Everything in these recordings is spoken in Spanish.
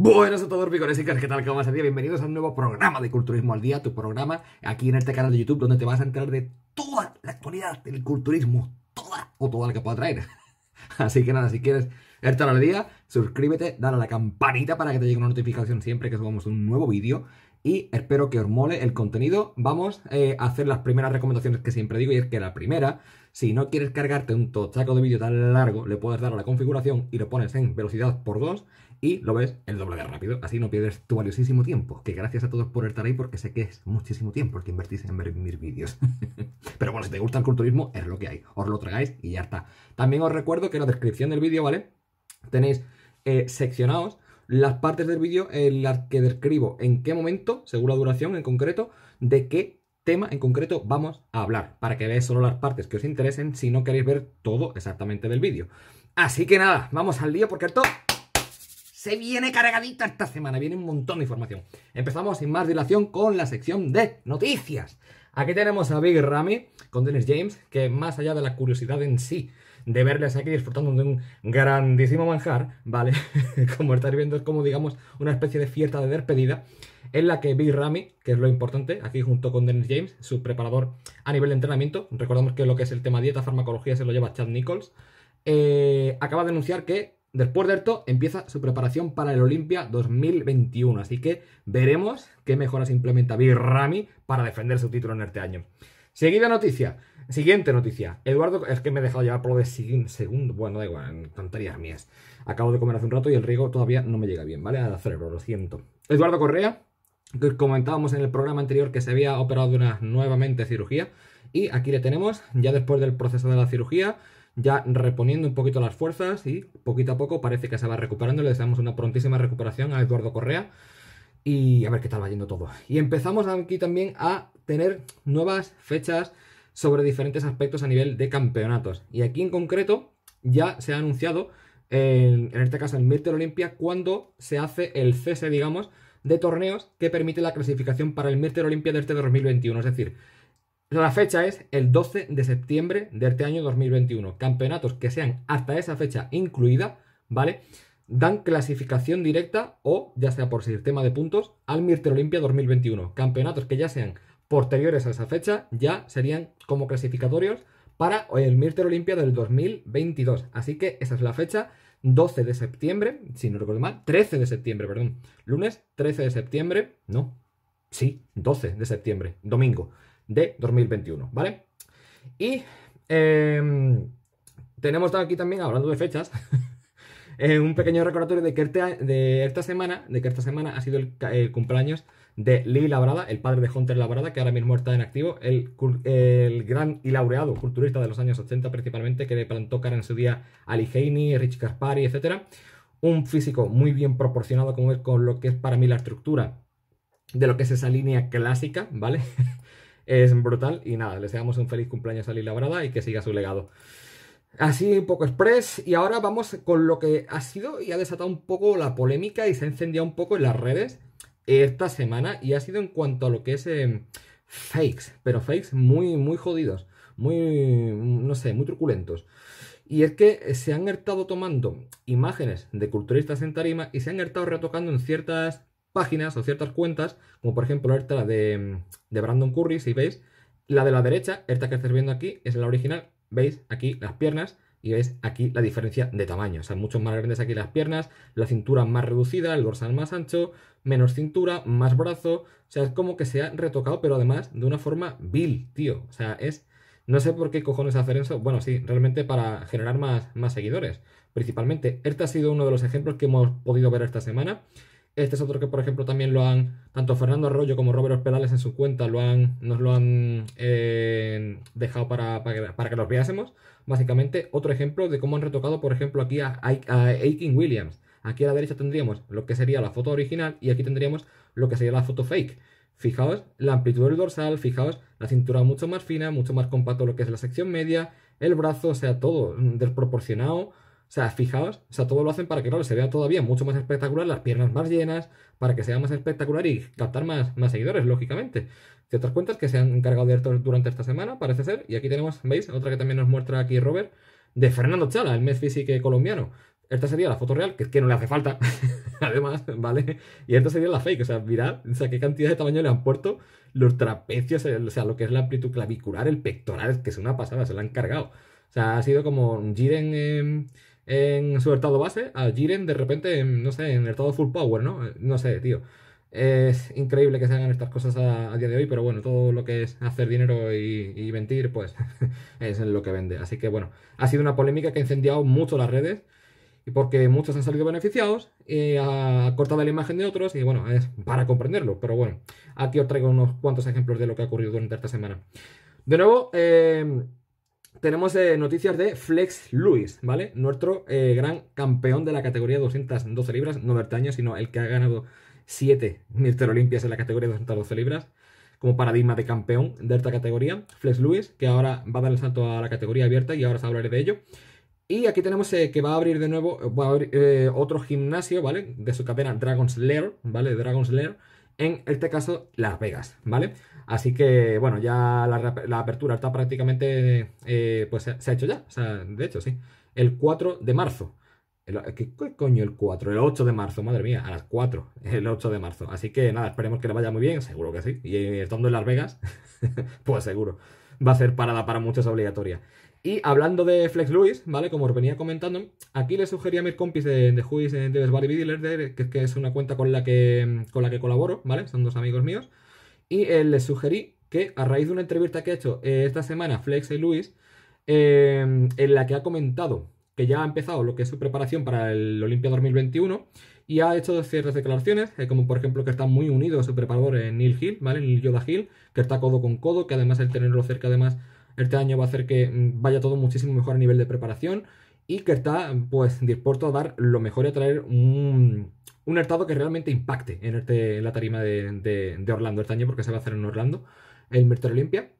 Buenos a todos, picones y ¿qué tal? ¿Cómo estás? Bienvenidos a un nuevo programa de Culturismo al Día, tu programa aquí en este canal de YouTube donde te vas a enterar de toda la actualidad del culturismo, toda o toda la que pueda traer. Así que nada, si quieres estar al día, suscríbete, dale a la campanita para que te llegue una notificación siempre que subamos un nuevo vídeo y espero que os mole el contenido. Vamos eh, a hacer las primeras recomendaciones que siempre digo y es que la primera, si no quieres cargarte un tochaco de vídeo tan largo, le puedes dar a la configuración y lo pones en velocidad por dos y lo ves el doble de rápido. Así no pierdes tu valiosísimo tiempo. Que gracias a todos por estar ahí porque sé que es muchísimo tiempo el que invertís en ver mis vídeos. Pero bueno, si te gusta el culturismo, es lo que hay. Os lo tragáis y ya está. También os recuerdo que en la descripción del vídeo, ¿vale? Tenéis eh, seccionados las partes del vídeo en las que describo en qué momento, según la duración en concreto, de qué tema en concreto vamos a hablar, para que veáis solo las partes que os interesen si no queréis ver todo exactamente del vídeo. Así que nada, vamos al día porque esto se viene cargadita esta semana, viene un montón de información. Empezamos sin más dilación con la sección de noticias. Aquí tenemos a Big Ramy con Dennis James, que más allá de la curiosidad en sí de verles aquí disfrutando de un grandísimo manjar, ¿vale? como estáis viendo, es como, digamos, una especie de fiesta de despedida en la que Big Ramy, que es lo importante, aquí junto con Dennis James, su preparador a nivel de entrenamiento, recordamos que lo que es el tema dieta, farmacología, se lo lleva Chad Nichols, eh, acaba de anunciar que Después de esto empieza su preparación para el Olimpia 2021, así que veremos qué mejoras implementa Birrami para defender su título en este año. Seguida noticia, siguiente noticia. Eduardo, es que me he dejado llevar por lo de segundo, bueno, da igual, tonterías mías. Acabo de comer hace un rato y el riego todavía no me llega bien, ¿vale? Al cerebro, lo siento. Eduardo Correa, que comentábamos en el programa anterior que se había operado una nuevamente cirugía, y aquí le tenemos, ya después del proceso de la cirugía, ya reponiendo un poquito las fuerzas y poquito a poco parece que se va recuperando. Le deseamos una prontísima recuperación a Eduardo Correa y a ver qué tal va yendo todo. Y empezamos aquí también a tener nuevas fechas sobre diferentes aspectos a nivel de campeonatos. Y aquí en concreto ya se ha anunciado, en, este caso el Mirtel Olimpia, cuando se hace el cese, digamos, de torneos que permite la clasificación para el Mirtel Olimpia de este 2021. Es decir, la fecha es el 12 de septiembre de este año 2021. Campeonatos que sean hasta esa fecha incluida, ¿vale? Dan clasificación directa o, ya sea por sistema de puntos, al Mirte Olimpia 2021. Campeonatos que ya sean posteriores a esa fecha ya serían como clasificatorios para el Mirter Olimpia del 2022. Así que esa es la fecha, 12 de septiembre, si no recuerdo mal, 13 de septiembre, perdón. Lunes 13 de septiembre, no, sí, 12 de septiembre, domingo de 2021, ¿vale? Y em, tenemos aquí también, hablando de fechas, eh, un pequeño recordatorio de que, esta, semana, de que esta semana ha sido el, cumpleaños de Lee Labrada, el padre de Hunter Labrada, que ahora mismo está en activo, el, gran y laureado culturista de los años 80 principalmente, que le plantó cara en su día a Lee Haney, Rich Caspari, etc. Un físico muy bien proporcionado como es con lo que es para mí la estructura de lo que es esa línea clásica, ¿vale? es brutal. Y nada, les deseamos un feliz cumpleaños a Lila Labrada y que siga su legado. Así un poco express. Y ahora vamos con lo que ha sido y ha desatado un poco la polémica y se ha encendido un poco en las redes esta semana. Y ha sido en cuanto a lo que es em, fakes, pero fakes muy, muy jodidos, muy, no sé, muy truculentos. Y es que se han estado tomando imágenes de culturistas en tarima y se han estado retocando en ciertas páginas o ciertas cuentas, como por ejemplo esta de, Brandon Curry, si veis, la de la derecha, esta que estáis viendo aquí, es la original, veis aquí las piernas y veis aquí la diferencia de tamaño, o sea, mucho más grandes aquí las piernas, la cintura más reducida, el dorsal más ancho, menos cintura, más brazo, o sea, es como que se ha retocado, pero además de una forma vil, tío, o sea, es... No sé por qué cojones hacer eso. Bueno, sí, realmente para generar más, más seguidores. Principalmente, este ha sido uno de los ejemplos que hemos podido ver esta semana. Este es otro que, por ejemplo, también lo han, tanto Fernando Arroyo como Robert Hospedales en su cuenta, lo han, nos lo han eh, dejado para, para, que, los viásemos. Básicamente, otro ejemplo de cómo han retocado, por ejemplo, aquí a, a, Williams. Aquí a la derecha tendríamos lo que sería la foto original y aquí tendríamos lo que sería la foto fake. Fijaos la amplitud del dorsal, fijaos la cintura mucho más fina, mucho más compacto lo que es la sección media, el brazo, o sea, todo desproporcionado o sea, fijaos, o sea, todo lo hacen para que, claro, se vea todavía mucho más espectacular, las piernas más llenas, para que sea más espectacular y captar más, más seguidores, lógicamente. De otras cuentas que se han encargado de esto durante esta semana, parece ser. Y aquí tenemos, ¿veis? Otra que también nos muestra aquí Robert, de Fernando Chala, el mes físico colombiano. Esta sería la foto real, que, es que no le hace falta, además, ¿vale? Y esta sería la fake, o sea, mirad, o sea, qué cantidad de tamaño le han puesto los trapecios, o sea, lo que es la amplitud clavicular, el pectoral, que es una pasada, se lo han cargado. O sea, ha sido como Jiren... Em, en su estado base a Jiren de repente, no sé, en el estado full power, ¿no? Eh, no sé, tío. Es increíble que se hagan estas cosas a, día de hoy, pero bueno, todo lo que es hacer dinero y, mentir, pues es lo que vende. Así que bueno, ha sido una polémica que ha incendiado mucho las redes y porque muchos han salido beneficiados y ha cortado la imagen de otros y bueno, es para comprenderlo, pero bueno, aquí os traigo unos cuantos ejemplos de lo que ha ocurrido durante esta semana. De nuevo, eh, tenemos eh, noticias de Flex Lewis, ¿vale? Nuestro eh, gran campeón de la categoría 212 libras, no Bertaño, sino el que ha ganado 7 Mister Olimpias en la categoría 212 libras, como paradigma de campeón de esta categoría, Flex Lewis, que ahora va a dar el salto a la categoría abierta y ahora os hablaré de ello. Y aquí tenemos eh, que va a abrir de nuevo otro gimnasio, ¿vale? De su cadena Dragon's Lair, ¿vale? Dragon's Lair en este caso Las Vegas, ¿vale? Así que, bueno, ya la, apertura está prácticamente, eh, pues se, ha hecho ya, o sea, de hecho, sí, el 4 de marzo. ¿Qué coño el 4? El 8 de marzo, madre mía, a las 4, el 8 de marzo. Así que nada, esperemos que le vaya muy bien, seguro que sí. Y estando en Las Vegas, pues seguro, va a ser parada para muchos obligatoria. Y hablando de Flex Lewis, ¿vale? Como os venía comentando, aquí les sugería a mis compis de, de eh, de Best Valley que, que, es una cuenta con la que, con la que colaboro, ¿vale? Son dos amigos míos. Y eh, les sugerí que a raíz de una entrevista que ha hecho eh, esta semana Flex y Luis, en la que ha comentado que ya ha empezado lo que es su preparación para el Olimpia 2021 y ha hecho ciertas declaraciones, como por ejemplo que está muy unido a su preparador en Neil Hill, ¿vale? Neil Yoda Hill, que está codo con codo, que además el tenerlo cerca además este año va a hacer que mm, vaya todo muchísimo mejor a nivel de preparación y que está pues dispuesto a dar lo mejor y a traer un, un que realmente impacte en, este, la tarima de, Orlando este año, porque se va a hacer en Orlando, el Mister Olimpia.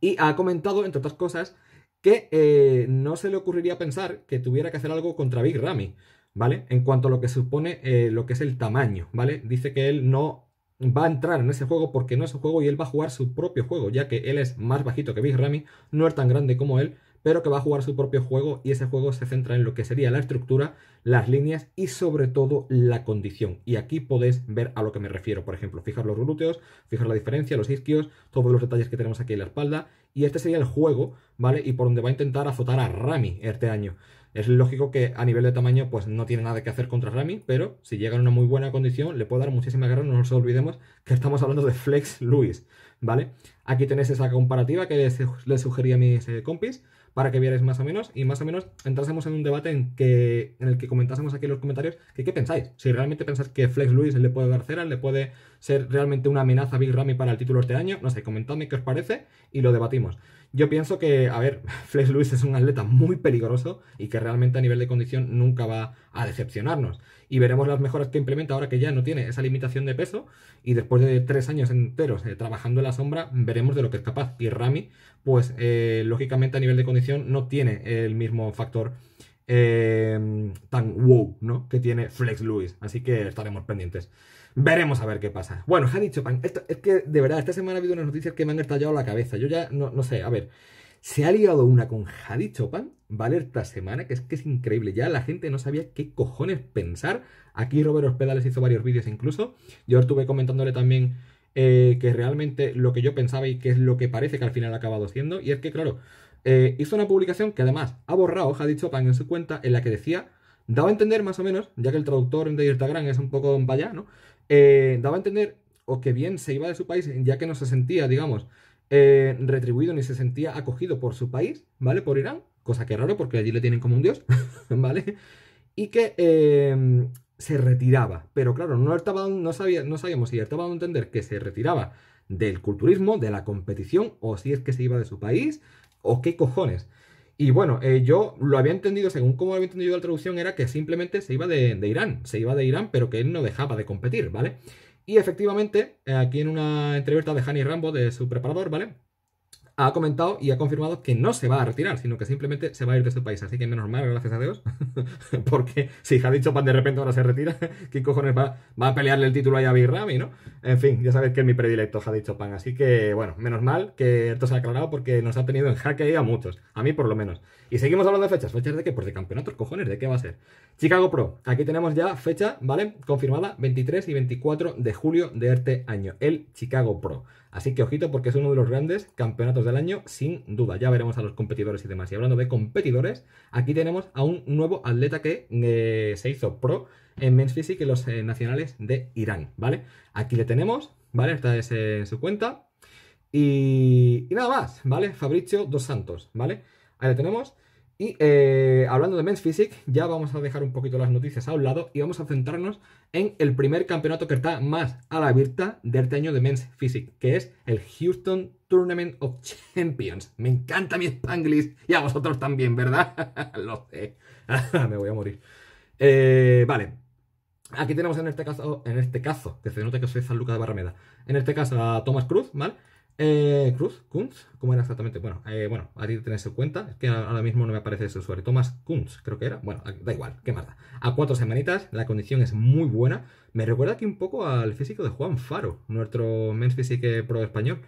Y ha comentado, entre otras cosas, que eh, no se le ocurriría pensar que tuviera que hacer algo contra Big Ramy, ¿vale? En cuanto a lo que supone eh, lo que es el tamaño, ¿vale? Dice que él no va a entrar en ese juego porque no es su juego y él va a jugar su propio juego, ya que él es más bajito que Big Ramy, no es tan grande como él, pero que va a jugar su propio juego y ese juego se centra en lo que sería la estructura, las líneas y sobre todo la condición. Y aquí podéis ver a lo que me refiero, por ejemplo, fijar los glúteos, fijar la diferencia, los isquios, todos los detalles que tenemos aquí en la espalda y este sería el juego, ¿vale? Y por donde va a intentar azotar a Rami este año. Es lógico que a nivel de tamaño pues no tiene nada que hacer contra Rami, pero si llega en una muy buena condición le puede dar muchísima guerra, no nos olvidemos que estamos hablando de Flex Luis, ¿vale? Aquí tenéis esa comparativa que les, sugería a mis eh, compis para que vierais más o menos y más o menos entrásemos en un debate en, que, en el que comentásemos aquí en los comentarios que qué pensáis. Si realmente pensáis que Flex Luis le puede dar cera, le puede ser realmente una amenaza a Big Rami para el título este año, no sé, comentadme qué os parece y lo debatimos. Yo pienso que, a ver, Flex Lewis es un atleta muy peligroso y que realmente a nivel de condición nunca va a decepcionarnos. Y veremos las mejoras que implementa ahora que ya no tiene esa limitación de peso y después de tres años enteros eh, trabajando en la sombra, veremos de lo que es capaz. Y Rami, pues eh, lógicamente a nivel de condición no tiene el mismo factor eh, tan wow, ¿no? Que tiene Flex Lewis. Así que estaremos pendientes. Veremos a ver qué pasa. Bueno, ha Chopan es que, de verdad, esta semana ha habido unas noticias que me han estallado la cabeza. Yo ya no, no sé, a ver. Se ha liado una con Hadi Chopin, ¿vale? Esta semana, que es que es increíble. Ya la gente no sabía qué cojones pensar. Aquí Robert Hospedales hizo varios vídeos incluso. Yo estuve comentándole también eh, que realmente lo que yo pensaba y que es lo que parece que al final ha acabado siendo. Y es que, claro, eh, hizo una publicación que además ha borrado Hadi Chopin en su cuenta en la que decía daba a entender más o menos, ya que el traductor de Instagram es un poco en ¿no? Eh, daba a entender o que bien se iba de su país, ya que no se sentía, digamos, eh, retribuido ni se sentía acogido por su país, ¿vale? Por Irán, cosa que raro porque allí le tienen como un dios, ¿vale? Y que em, se retiraba, pero claro, no, estaba, no, no sabíamos si estaba a entender que se retiraba del culturismo, de la competición, o si es que se iba de su país, o qué cojones. Y bueno, eh, yo lo había entendido, según como había entendido la traducción, era que simplemente se iba de, Irán, se iba de Irán, pero que él no dejaba de competir, ¿vale? Y efectivamente, eh, aquí en una entrevista de Hani Rambo, de su preparador, ¿vale? ha comentado y ha confirmado que no se va a retirar, sino que simplemente se va a ir de este país. Así que menos mal, gracias a Dios, porque si ha dicho pan de repente ahora se retira, ¿qué cojones va, a pelearle el título a a Rami, no? En fin, ya sabéis que es mi predilecto ha dicho pan, así que bueno, menos mal que esto se ha aclarado porque nos ha tenido en jaque a muchos, a mí por lo menos. Y seguimos hablando de fechas, fechas de qué? Pues de campeonatos, cojones, ¿de qué va a ser? Chicago Pro, aquí tenemos ya fecha, ¿vale? Confirmada 23 y 24 de julio de este año, el Chicago Pro. Así que ojito porque es uno de los grandes campeonatos del año, sin duda. Ya veremos a los competidores y demás. Y hablando de competidores, aquí tenemos a un nuevo atleta que eh, se hizo pro en Men's Physique y los eh, nacionales de Irán, ¿vale? Aquí le tenemos, ¿vale? Esta es su cuenta. Y, y, nada más, ¿vale? Fabricio Dos Santos, ¿vale? Ahí le tenemos. Y eh, hablando de Men's Physique, ya vamos a dejar un poquito las noticias a un lado y vamos a centrarnos en el primer campeonato que está más a la vista de este año de Men's Physique, que es el Houston Tournament of Champions. Me encanta mi Spanglish y a vosotros también, ¿verdad? Lo sé. Me voy a morir. Eh, vale. Aquí tenemos en este caso, en este caso, que se nota que soy San Lucas de Barrameda. En este caso a Tomás Cruz, ¿vale? Eh, Cruz, Kunz, ¿cómo era exactamente? Bueno, eh, bueno, a ti tenés en cuenta, es que ahora mismo no me aparece ese usuario. Tomás Kunz, creo que era. Bueno, ah, da igual, qué más da. A cuatro semanitas, la condición es muy buena. Me recuerda aquí un poco al físico de Juan Faro, nuestro Men's físico Pro español.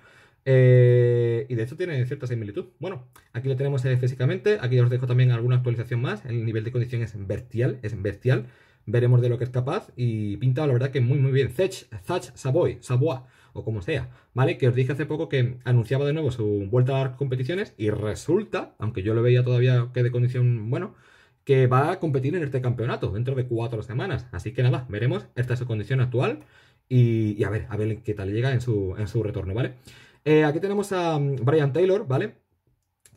Eh, y de hecho tiene cierta similitud. Bueno, aquí lo tenemos eh, físicamente. Aquí os dejo también alguna actualización más. El nivel de condición es bestial, es bestial, Veremos de lo que es capaz y pinta la verdad que muy muy bien. Zech, Zach Savoy, Savoy o como sea, ¿vale? Que os dije hace poco que anunciaba de nuevo su vuelta a las competiciones y resulta, aunque yo lo veía todavía que de condición, bueno, que va a competir en este campeonato dentro de cuatro semanas. Así que nada, veremos. Esta es su condición actual y, a ver, a ver qué tal llega en su, en su retorno, ¿vale? Eh, aquí tenemos a mm, Brian Taylor, ¿vale?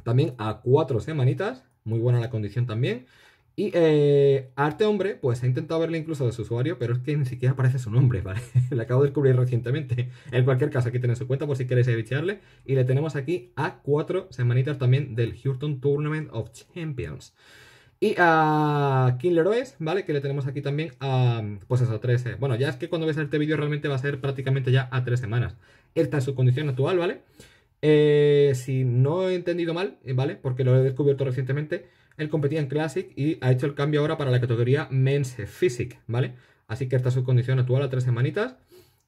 También a cuatro semanitas. Muy buena la condición también. Y a eh, Arte Hombre, pues he intentado verle incluso de su usuario, pero es que ni siquiera aparece su nombre, ¿vale? le acabo de descubrir recientemente. En cualquier caso, aquí tenéis su cuenta por si queréis echarle Y le tenemos aquí a cuatro semanitas también del Houston Tournament of Champions. Y a Killer Ores ¿vale? Que le tenemos aquí también a. Pues eso, 13. Eh, bueno, ya es que cuando ves este vídeo realmente va a ser prácticamente ya a tres semanas. Esta es su condición actual, ¿vale? Eh, si no he entendido mal, ¿vale? Porque lo he descubierto recientemente. Él competía en Classic y ha hecho el cambio ahora para la categoría Men's Physique, ¿vale? Así que esta es su condición actual a tres semanitas.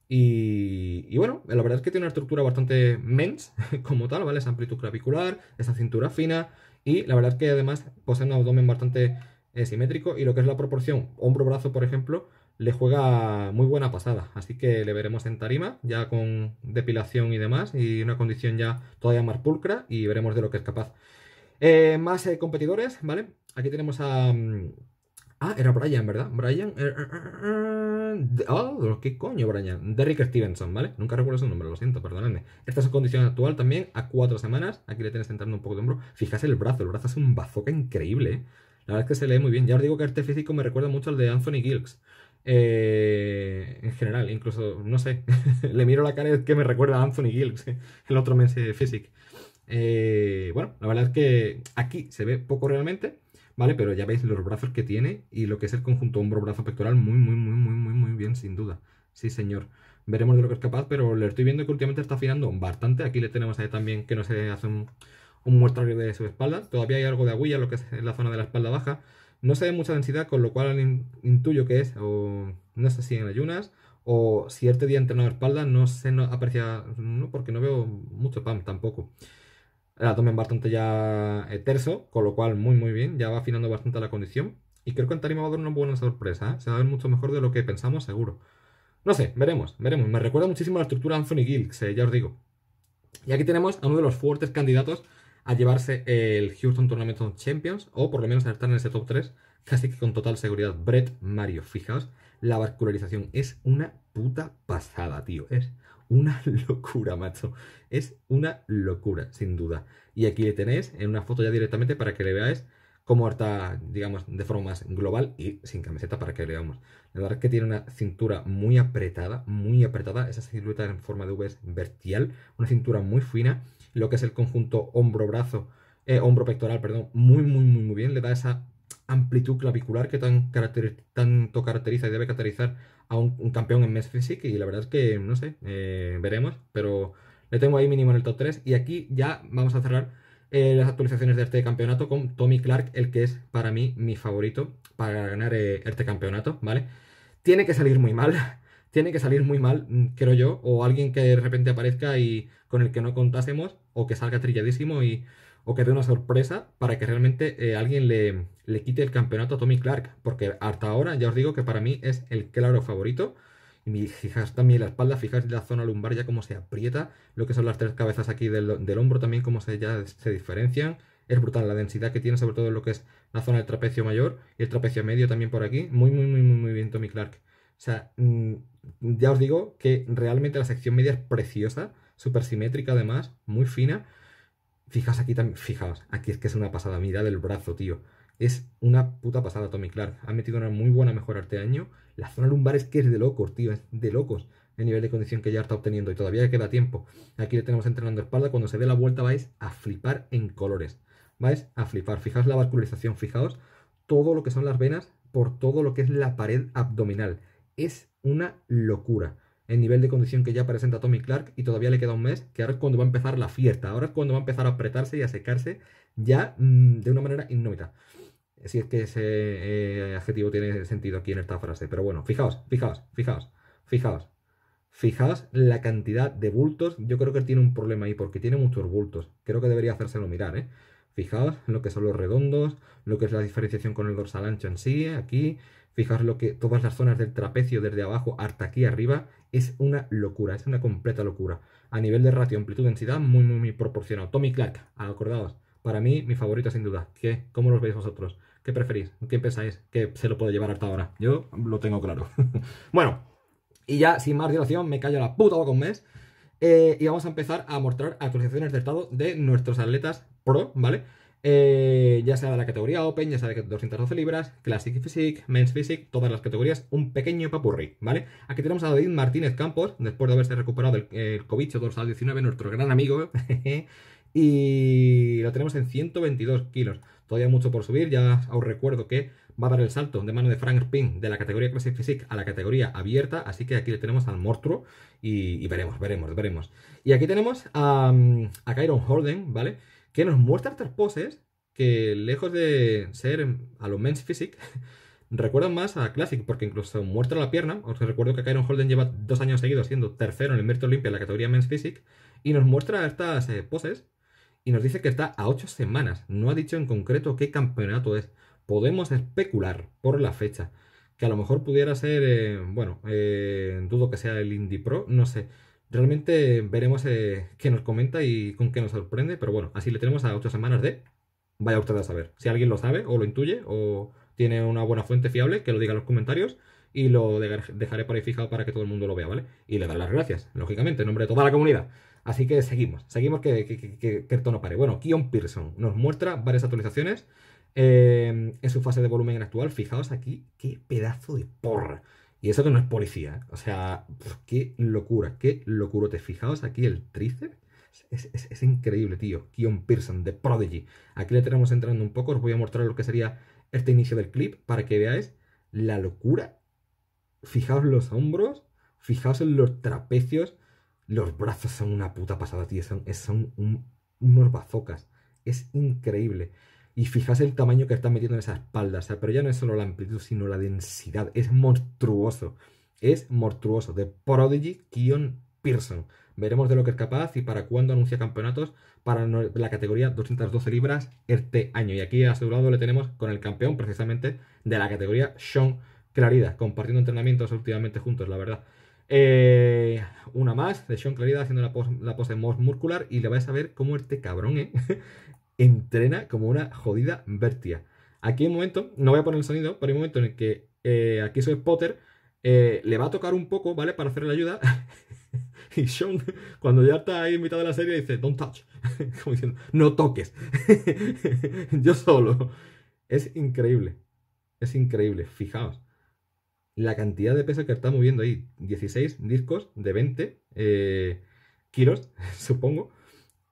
Y, bueno, la verdad es que tiene una estructura bastante mens como tal, ¿vale? Esa amplitud clavicular, esa cintura fina y la verdad es que además posee un abdomen bastante eh, simétrico y lo que es la proporción hombro-brazo, por ejemplo, le juega muy buena pasada. Así que le veremos en tarima, ya con depilación y demás y una condición ya todavía más pulcra y veremos de lo que es capaz. Eh, más eh, competidores, ¿vale? Aquí tenemos a... Mm, ah, era Brian, ¿verdad? Brian... Eh, oh, ¿qué coño, Brian? Derrick Stevenson, ¿vale? Nunca recuerdo su nombre, lo siento, perdonadme. Esta es su condición actual también, a cuatro semanas. Aquí le tienes entrando un poco de hombro. Fijase el brazo, el brazo es un bazooka increíble, La verdad es que se lee muy bien. Ya os digo que este físico me recuerda mucho al de Anthony Gilks. en general, incluso, no sé, le miro la cara que me recuerda a Anthony Gilks, el otro mes de physic. Eh, bueno, la verdad es que aquí se ve poco realmente, ¿vale? Pero ya veis los brazos que tiene y lo que es el conjunto hombro-brazo pectoral muy, muy, muy, muy, muy, muy bien, sin duda. Sí, señor. Veremos de lo que es capaz, pero le estoy viendo que últimamente está afinando bastante. Aquí le tenemos ahí también que no se hace un, un muestrario de su espalda. Todavía hay algo de aguilla, lo que es en la zona de la espalda baja. No se ve mucha densidad, con lo cual intuyo que es, o no sé si en ayunas, o si este día entrenado de espalda no se no aprecia, no, porque no veo mucho PAM tampoco. La tomen bastante ya eh, terso, con lo cual muy muy bien, ya va afinando bastante la condición. Y creo que en tarima va a dar una buena sorpresa, ¿eh? se va a ver mucho mejor de lo que pensamos seguro. No sé, veremos, veremos. Me recuerda muchísimo la estructura Anthony Gilks, eh, ya os digo. Y aquí tenemos a uno de los fuertes candidatos a llevarse el Houston Tournament Champions, o por lo menos a estar en ese top 3, casi que con total seguridad. Brett Mario, fijaos, la vascularización es una puta pasada, tío. Es una locura, macho. Es una locura, sin duda. Y aquí le tenéis en una foto ya directamente para que le veáis cómo está, digamos, de forma más global y sin camiseta para que le veamos. La verdad es que tiene una cintura muy apretada, muy apretada. Esa silueta en forma de V es vertical, una cintura muy fina. Lo que es el conjunto hombro-brazo, eh, hombro-pectoral, perdón, muy, muy, muy, muy bien. Le da esa amplitud clavicular que tan tanto caracteriza y debe caracterizar a un, campeón en mes físico Y la verdad es que, no sé, eh, veremos. Pero le tengo ahí mínimo en el top 3. Y aquí ya vamos a cerrar eh, las actualizaciones de este campeonato con Tommy Clark, el que es para mí mi favorito para ganar eh, este campeonato, ¿vale? Tiene que salir muy mal. Tiene que salir muy mal, mm, creo yo, o alguien que de repente aparezca y con el que no contásemos, o que salga trilladísimo y o que dé una sorpresa para que realmente eh, alguien le, quite el campeonato a Tommy Clark. Porque hasta ahora ya os digo que para mí es el claro favorito. Y mi, fijaos también la espalda, fijaos la zona lumbar ya cómo se aprieta, lo que son las tres cabezas aquí del, hombro también como se, ya se diferencian. Es brutal la densidad que tiene, sobre todo lo que es la zona del trapecio mayor y el trapecio medio también por aquí. Muy, muy, muy, muy, muy bien Tommy Clark. O sea, mm, ya os digo que realmente la sección media es preciosa, súper simétrica además, muy fina. Fijaos aquí también, fijaos, aquí es que es una pasada, mirad el brazo, tío. Es una puta pasada Tommy Clark. Ha metido una muy buena mejora este año. La zona lumbar es que es de locos, tío, es de locos el nivel de condición que ya está obteniendo y todavía queda tiempo. Aquí le tenemos entrenando espalda, cuando se dé la vuelta vais a flipar en colores, vais a flipar. Fijaos la vascularización, fijaos todo lo que son las venas por todo lo que es la pared abdominal. Es una locura el nivel de condición que ya presenta Tommy Clark y todavía le queda un mes, que ahora es cuando va a empezar la fiesta, ahora es cuando va a empezar a apretarse y a secarse ya mm, de una manera innómita. Si es que ese eh, adjetivo tiene sentido aquí en esta frase, pero bueno, fijaos, fijaos, fijaos, fijaos. Fijaos la cantidad de bultos. Yo creo que tiene un problema ahí porque tiene muchos bultos. Creo que debería hacérselo mirar, ¿eh? Fijaos lo que son los redondos, lo que es la diferenciación con el dorsal ancho en sí, aquí, Fijaos lo que todas las zonas del trapecio desde abajo hasta aquí arriba es una locura, es una completa locura. A nivel de ratio, amplitud, densidad, muy, muy, proporcionado. Tommy Clark, acordados para mí mi favorito sin duda. ¿Qué? ¿Cómo los veis vosotros? ¿Qué preferís? ¿Qué pensáis? ¿Qué se lo puedo llevar hasta ahora? Yo lo tengo claro. bueno, y ya sin más dilación me callo la puta boca un mes. Eh, y vamos a empezar a mostrar actualizaciones de estado de nuestros atletas pro, ¿vale? Eh, ya sea de la categoría Open, ya sea de 212 libras, Classic Physique, Men's Physique, todas las categorías, un pequeño papurri, ¿vale? Aquí tenemos a David Martínez Campos, después de haberse recuperado el, el 2 dorsal 19, nuestro gran amigo, y lo tenemos en 122 kilos. Todavía mucho por subir, ya os recuerdo que va a dar el salto de mano de Frank Pink de la categoría Classic Physique a la categoría abierta, así que aquí le tenemos al monstruo y, veremos, veremos, veremos. Y aquí tenemos a, mm, a Kyron Holden, ¿vale? que nos muestra estas poses que, lejos de ser a lo men's physique, recuerdan más a Classic, porque incluso muestra la pierna. Os recuerdo que Kyron Holden lleva dos años seguidos siendo tercero en el mérito Olimpia en la categoría men's physique, y nos muestra estas eh, poses y nos dice que está a ocho semanas. No ha dicho en concreto qué campeonato es. Podemos especular por la fecha que a lo mejor pudiera ser, eh, bueno, eh, dudo que sea el Indie Pro, no sé, Realmente veremos eh, qué nos comenta y con qué nos sorprende, pero bueno, así le tenemos a 8 semanas de... Vaya usted a saber. Si alguien lo sabe o lo intuye o tiene una buena fuente fiable, que lo diga en los comentarios y lo dejaré por ahí fijado para que todo el mundo lo vea, ¿vale? Y le daré las gracias, lógicamente, en nombre de toda la comunidad. Así que seguimos, seguimos que, que, que, pare. Bueno, Kion Pearson nos muestra varias actualizaciones eh, en su fase de volumen actual. Fijaos aquí, qué pedazo de porra. Y eso que no es policía. ¿eh? O sea, qué locura, qué locuro ¿Te fijaos aquí el tríceps? Es, increíble, tío. Kion Pearson de Prodigy. Aquí le tenemos entrando un poco. Os voy a mostrar lo que sería este inicio del clip para que veáis la locura. Fijaos los hombros, fijaos en los trapecios. Los brazos son una puta pasada, tío. Son, son un, unos bazocas. Es increíble y fijaos el tamaño que está metiendo en esa espalda. O sea, pero ya no es solo la amplitud, sino la densidad. Es monstruoso. Es monstruoso. De Prodigy Kion Pearson. Veremos de lo que es capaz y para cuándo anuncia campeonatos para la categoría 212 libras este año. Y aquí a su lado le tenemos con el campeón precisamente de la categoría Sean Clarida, compartiendo entrenamientos últimamente juntos, la verdad. Eh, una más de Sean Clarida haciendo la, pose, la Muscular y le vais a ver cómo este cabrón, ¿eh? entrena como una jodida bestia. Aquí hay un momento, no voy a poner el sonido, pero hay un momento en el que eh, aquí soy Potter, eh, le va a tocar un poco, ¿vale? Para hacerle ayuda. y Sean, cuando ya está ahí en mitad de la serie, dice, don't touch. como diciendo, no toques. Yo solo. Es increíble. Es increíble. Fijaos. La cantidad de peso que está moviendo ahí. 16 discos de 20 eh, kilos, supongo.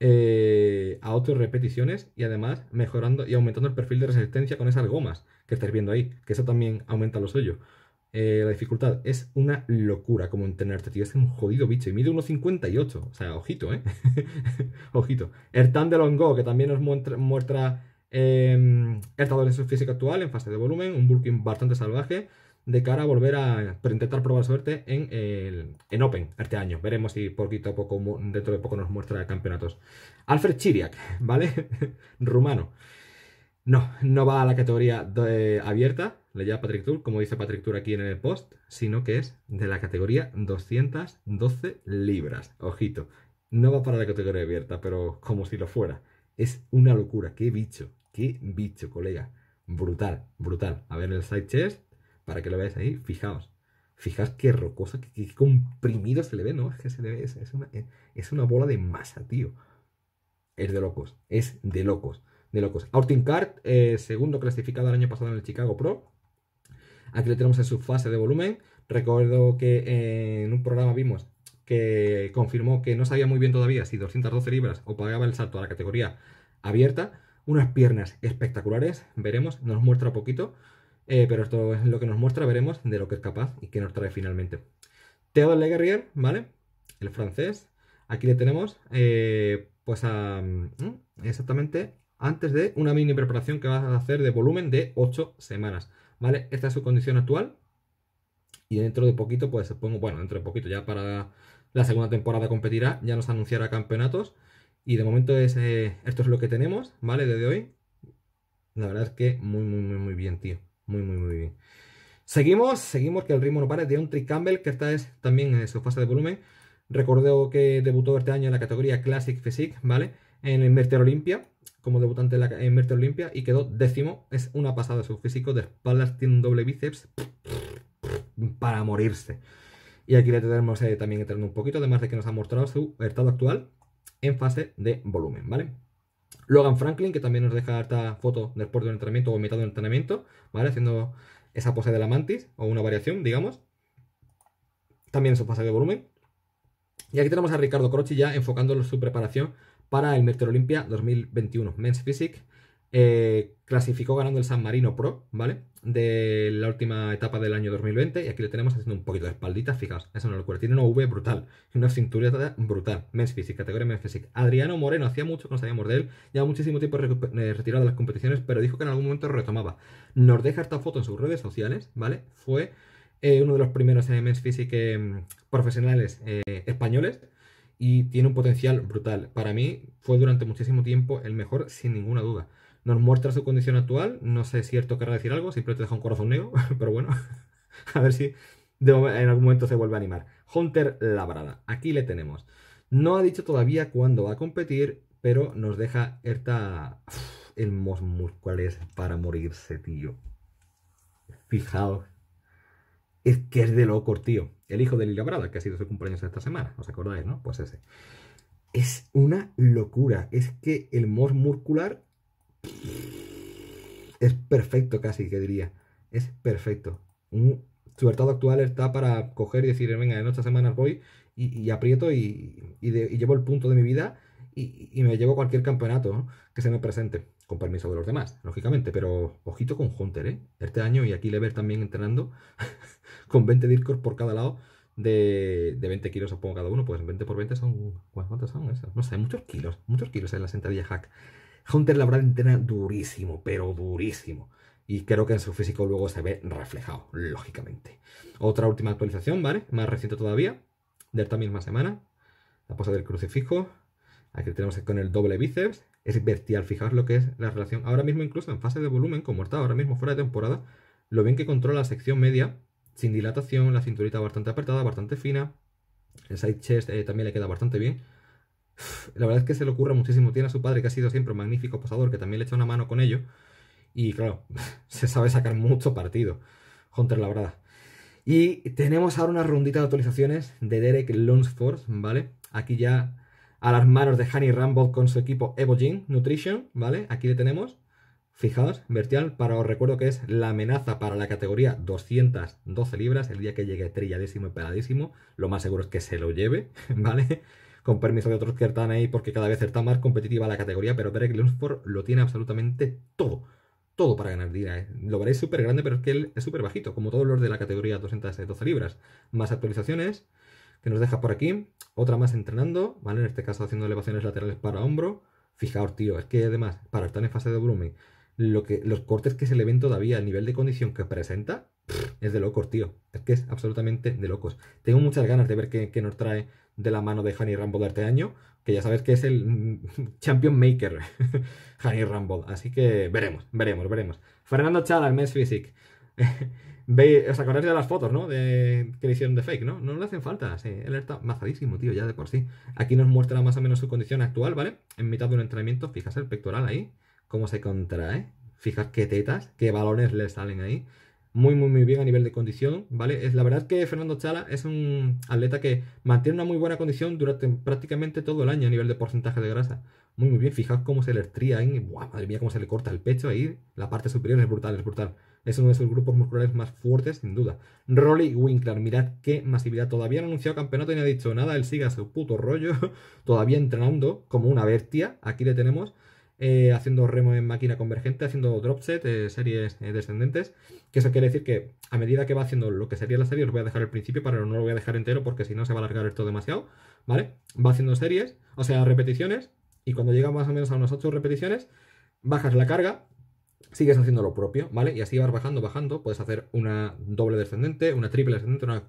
Eh, a otras repeticiones y además mejorando y aumentando el perfil de resistencia con esas gomas que estáis viendo ahí, que eso también aumenta los hoyos eh, la dificultad es una locura como entrenarte, tío. Es un jodido bicho. Y mide 1,58. O sea, ojito, ¿eh? ojito. Ertan de Longo, que también nos muestra, el em, estado de su física actual en fase de volumen. Un bulking bastante salvaje de cara a volver a intentar probar suerte en, el, en Open este año. Veremos si poquito a poco, dentro de poco nos muestra campeonatos. Alfred Chiriac, ¿vale? Rumano. No, no va a la categoría de, abierta, le llama Patrick Tour, como dice Patrick Tour aquí en el post, sino que es de la categoría 212 libras. Ojito, no va para la categoría abierta, pero como si lo fuera. Es una locura, qué bicho, qué bicho, colega. Brutal, brutal. A ver el side chest, para que lo veáis ahí, fijaos. Fijaos qué rocosa, qué, comprimido se le ve, ¿no? Es que se le ve, eh, es, una, bola de masa, tío. Es de locos, es de locos, de locos. Austin Card, eh, segundo clasificado el año pasado en el Chicago Pro. Aquí lo tenemos en su fase de volumen. Recuerdo que eh, en un programa vimos que confirmó que no sabía muy bien todavía si 212 libras o pagaba el salto a la categoría abierta. Unas piernas espectaculares, veremos, nos muestra poquito. Eh, pero esto es lo que nos muestra, veremos de lo que es capaz y qué nos trae finalmente. Theodore Guerrier, ¿vale? El francés. Aquí le tenemos, eh, pues a, mm, exactamente antes de una mini preparación que vas a hacer de volumen de 8 semanas, ¿vale? Esta es su condición actual. Y dentro de poquito, pues supongo, bueno, dentro de poquito ya para la segunda temporada competirá, ya nos anunciará campeonatos. Y de momento es, eh, esto es lo que tenemos, ¿vale? Desde hoy. La verdad es que muy, muy, muy, muy bien, tío. Muy, muy, muy bien. Seguimos, seguimos, que el ritmo no para. De un Campbell, que esta es también en su fase de volumen. Recordó que debutó este año en la categoría Classic Physique, ¿vale? En el Merter Olimpia, como debutante en, la, en Olimpia, y quedó décimo. Es una pasada su físico, de espaldas tiene un doble bíceps para morirse. Y aquí le tenemos eh, también entrando un poquito, además de que nos ha mostrado su estado actual en fase de volumen, ¿vale? Logan Franklin, que también nos deja esta foto del puerto de entrenamiento o mitad de entrenamiento, ¿vale? Haciendo esa pose de la mantis o una variación, digamos. También su pasa de volumen. Y aquí tenemos a Ricardo Croci ya enfocando su preparación para el Meteor Olimpia 2021 Men's Physique eh, clasificó ganando el San Marino Pro, ¿vale? De la última etapa del año 2020. Y aquí le tenemos haciendo un poquito de espaldita, fijaos, es lo locura. Tiene una V brutal, una cintura brutal. Men's Physique, categoría Men's Physique. Adriano Moreno, hacía mucho que no sabíamos de él, ya muchísimo tiempo eh, retirado de las competiciones, pero dijo que en algún momento retomaba. Nos deja esta foto en sus redes sociales, ¿vale? Fue eh, uno de los primeros Men's Physique mm, profesionales españoles y tiene un potencial brutal. Para mí fue durante muchísimo tiempo el mejor, sin ninguna duda nos muestra su condición actual. No sé si esto querrá decir algo, siempre te deja un corazón negro, pero bueno, a ver si en algún momento se vuelve a animar. Hunter Labrada, aquí le tenemos. No ha dicho todavía cuándo va a competir, pero nos deja Erta muscular es para morirse, tío. Fijaos. Es que es de loco, tío. El hijo de Lili Labrada, que ha sido su cumpleaños esta semana, ¿os acordáis, no? Pues ese. Es una locura. Es que el Moss muscular es perfecto casi, que diría. Es perfecto. Un estado actual está para coger y decir, venga, en ocho semanas voy y, aprieto y, llevo el punto de mi vida y, me llevo cualquier campeonato que se me presente, con permiso de los demás, lógicamente, pero ojito con Hunter, ¿eh? Este año y aquí ver también entrenando con 20 discos por cada lado de, de 20 kilos supongo cada uno, pues 20 por 20 son, ¿cuántos son esos? No sé, muchos kilos, muchos kilos en la sentadilla hack. Hunter la verdad durísimo, pero durísimo. Y creo que en su físico luego se ve reflejado, lógicamente. Otra última actualización, ¿vale? Más reciente todavía, de esta misma semana. La posa del crucifijo. Aquí tenemos con el doble bíceps. Es bestial, fijar lo que es la relación. Ahora mismo, incluso en fase de volumen, como está ahora mismo fuera de temporada, lo bien que controla la sección media, sin dilatación, la cinturita bastante apretada, bastante fina. El side chest eh, también le queda bastante bien la verdad es que se le ocurre muchísimo. Tiene a su padre que ha sido siempre un magnífico posador, que también le echa una mano con ello. Y claro, se sabe sacar mucho partido. Hunter, la verdad. Y tenemos ahora una rondita de actualizaciones de Derek Lunsford, ¿vale? Aquí ya a las manos de Honey Rambo con su equipo Evogene Nutrition, ¿vale? Aquí le tenemos. Fijaos, Vertial. para os recuerdo que es la amenaza para la categoría 212 libras. El día que llegue trilladísimo y peladísimo, lo más seguro es que se lo lleve, ¿vale? con permiso de otros que están ahí porque cada vez está más competitiva la categoría, pero Derek Lunsford lo tiene absolutamente todo. Todo para ganar dinero ¿eh? Lo veréis súper grande, pero es que él es súper bajito, como todos los de la categoría 212 eh, libras. Más actualizaciones que nos deja por aquí. Otra más entrenando, ¿vale? En este caso haciendo elevaciones laterales para hombro. Fijaos, tío, es que además, para estar en fase de volumen, lo que, los cortes que se le ven todavía, el nivel de condición que presenta, es de locos, tío. Es que es absolutamente de locos. Tengo muchas ganas de ver qué, qué nos trae de la mano de Honey Rumble de este año, que ya sabes que es el Champion Maker Honey Rumble. Así que veremos, veremos, veremos. Fernando Chala, el Men's Physic. ¿Os acordáis de las fotos, no? De que le hicieron de fake, ¿no? No le hacen falta. Sí. Él está mazadísimo, tío, ya de por sí. Aquí nos muestra más o menos su condición actual, ¿vale? En mitad de un entrenamiento, fijas el pectoral ahí, cómo se contrae. Fijas qué tetas, qué balones le salen ahí muy, muy, muy bien a nivel de condición, ¿vale? Es, la verdad que Fernando Chala es un atleta que mantiene una muy buena condición durante prácticamente todo el año a nivel de porcentaje de grasa. Muy, muy bien, fijaos cómo se le estría ahí, madre mía, cómo se le corta el pecho ahí, la parte superior es brutal, es brutal. Es uno de sus grupos musculares más fuertes, sin duda. Rolly Winkler, mirad qué masividad. Todavía no ha anunciado campeonato y no ha dicho nada. Él sigue a su puto rollo. Todavía entrenando como una bestia. Aquí le tenemos. Eh, haciendo remo en máquina convergente, haciendo drop set, eh, series eh, descendentes, que eso quiere decir que a medida que va haciendo lo que sería la serie, os voy a dejar el principio, pero no lo voy a dejar entero porque si no se va a alargar esto demasiado, ¿vale? Va haciendo series, o sea, repeticiones, y cuando llega más o menos a unas 8 repeticiones, bajas la carga, sigues haciendo lo propio, ¿vale? Y así vas bajando, bajando, puedes hacer una doble descendente, una triple descendente, una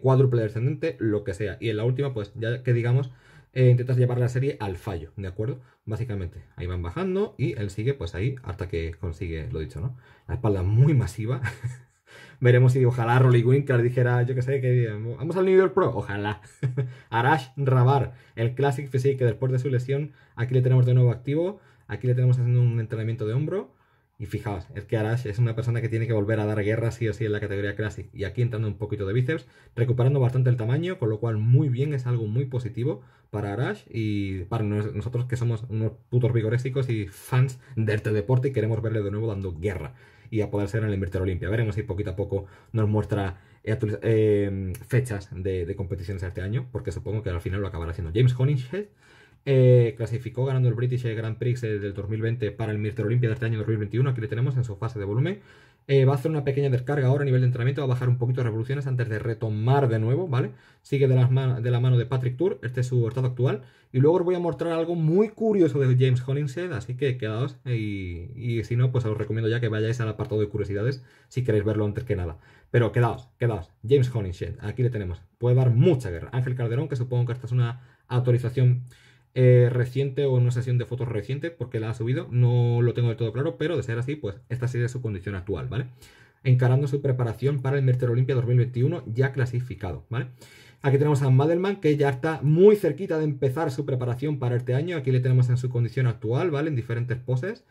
cuádruple descendente, lo que sea. Y en la última, pues ya que digamos eh, intentas llevar la serie al fallo, ¿de acuerdo? Básicamente, ahí van bajando y él sigue pues ahí hasta que consigue lo dicho, ¿no? La espalda muy masiva. Veremos si ojalá Rolly le dijera, yo que sé, que vamos al nivel Pro. Ojalá. Arash Rabar, el Classic Physique, que después de su lesión, aquí le tenemos de nuevo activo. Aquí le tenemos haciendo un entrenamiento de hombro. Y fijaos, es que Arash es una persona que tiene que volver a dar guerra sí o sí en la categoría Classic. Y aquí entrando un poquito de bíceps, recuperando bastante el tamaño, con lo cual muy bien, es algo muy positivo para Arash y para nosotros que somos unos putos vigorésicos y fans de este deporte y queremos verle de nuevo dando guerra y a poder ser en el Inverter Olimpia. Veremos si poquito a poco nos muestra eh, eh, fechas de, de competiciones este año, porque supongo que al final lo acabará haciendo James Honingshead eh, clasificó ganando el British Grand Prix eh, del 2020 para el Mister Olympia de este año 2021. Aquí le tenemos en su fase de volumen. Eh, va a hacer una pequeña descarga ahora a nivel de entrenamiento, va a bajar un poquito de revoluciones antes de retomar de nuevo, ¿vale? Sigue de, de la mano de Patrick Tour, este es su estado actual. Y luego os voy a mostrar algo muy curioso de James Hollingshead, así que quedaos y, si no, pues os recomiendo ya que vayáis al apartado de curiosidades si queréis verlo antes que nada. Pero quedaos, quedaos. James Hollingshead, aquí le tenemos. Puede dar mucha guerra. Ángel Calderón, que supongo que esta es una actualización eh, reciente o en una sesión de fotos reciente, porque la ha subido, no lo tengo del todo claro, pero de ser así, pues esta sería su condición actual, ¿vale? Encarando su preparación para el Merter Olimpia 2021 ya clasificado, ¿vale? Aquí tenemos a Madelman, que ya está muy cerquita de empezar su preparación para este año. Aquí le tenemos en su condición actual, ¿vale? En diferentes poses.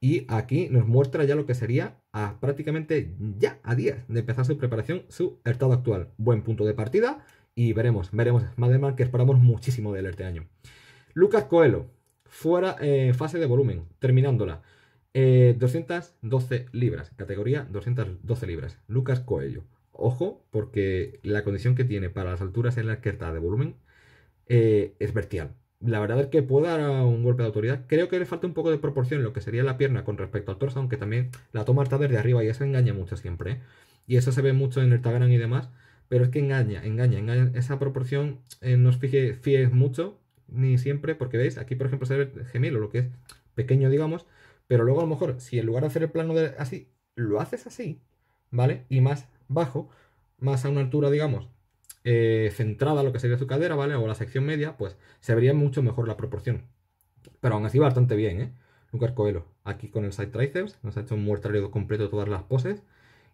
Y aquí nos muestra ya lo que sería prácticamente ya a días de empezar su preparación, su estado actual. Buen punto de partida y veremos, veremos de que esperamos muchísimo de él este año. Lucas Coelho, fuera eh, fase de volumen, terminándola. 212 eh, libras, categoría 212 libras. Lucas Coelho. Ojo, porque la condición que tiene para las alturas en la izquierda de volumen eh, es vertial La verdad es que puede dar un golpe de autoridad. Creo que le falta un poco de proporción lo que sería la pierna con respecto al torso, aunque también la toma está desde arriba y eso engaña mucho siempre. Y eso se ve mucho en el Tagaran y demás pero es que engaña, engaña, engaña. Esa proporción eh, no os fije, fíes mucho, ni siempre, porque veis, aquí por ejemplo se ve gemelo, lo que es pequeño, digamos, pero luego a lo mejor, si en lugar de hacer el plano de, así, lo haces así, ¿vale? Y más bajo, más a una altura, digamos, eh, centrada lo que sería su cadera, ¿vale? O la sección media, pues se vería mucho mejor la proporción. Pero aún así bastante bien, ¿eh? Lucas Coelho, aquí con el side triceps, nos ha hecho un muestrario completo de todas las poses.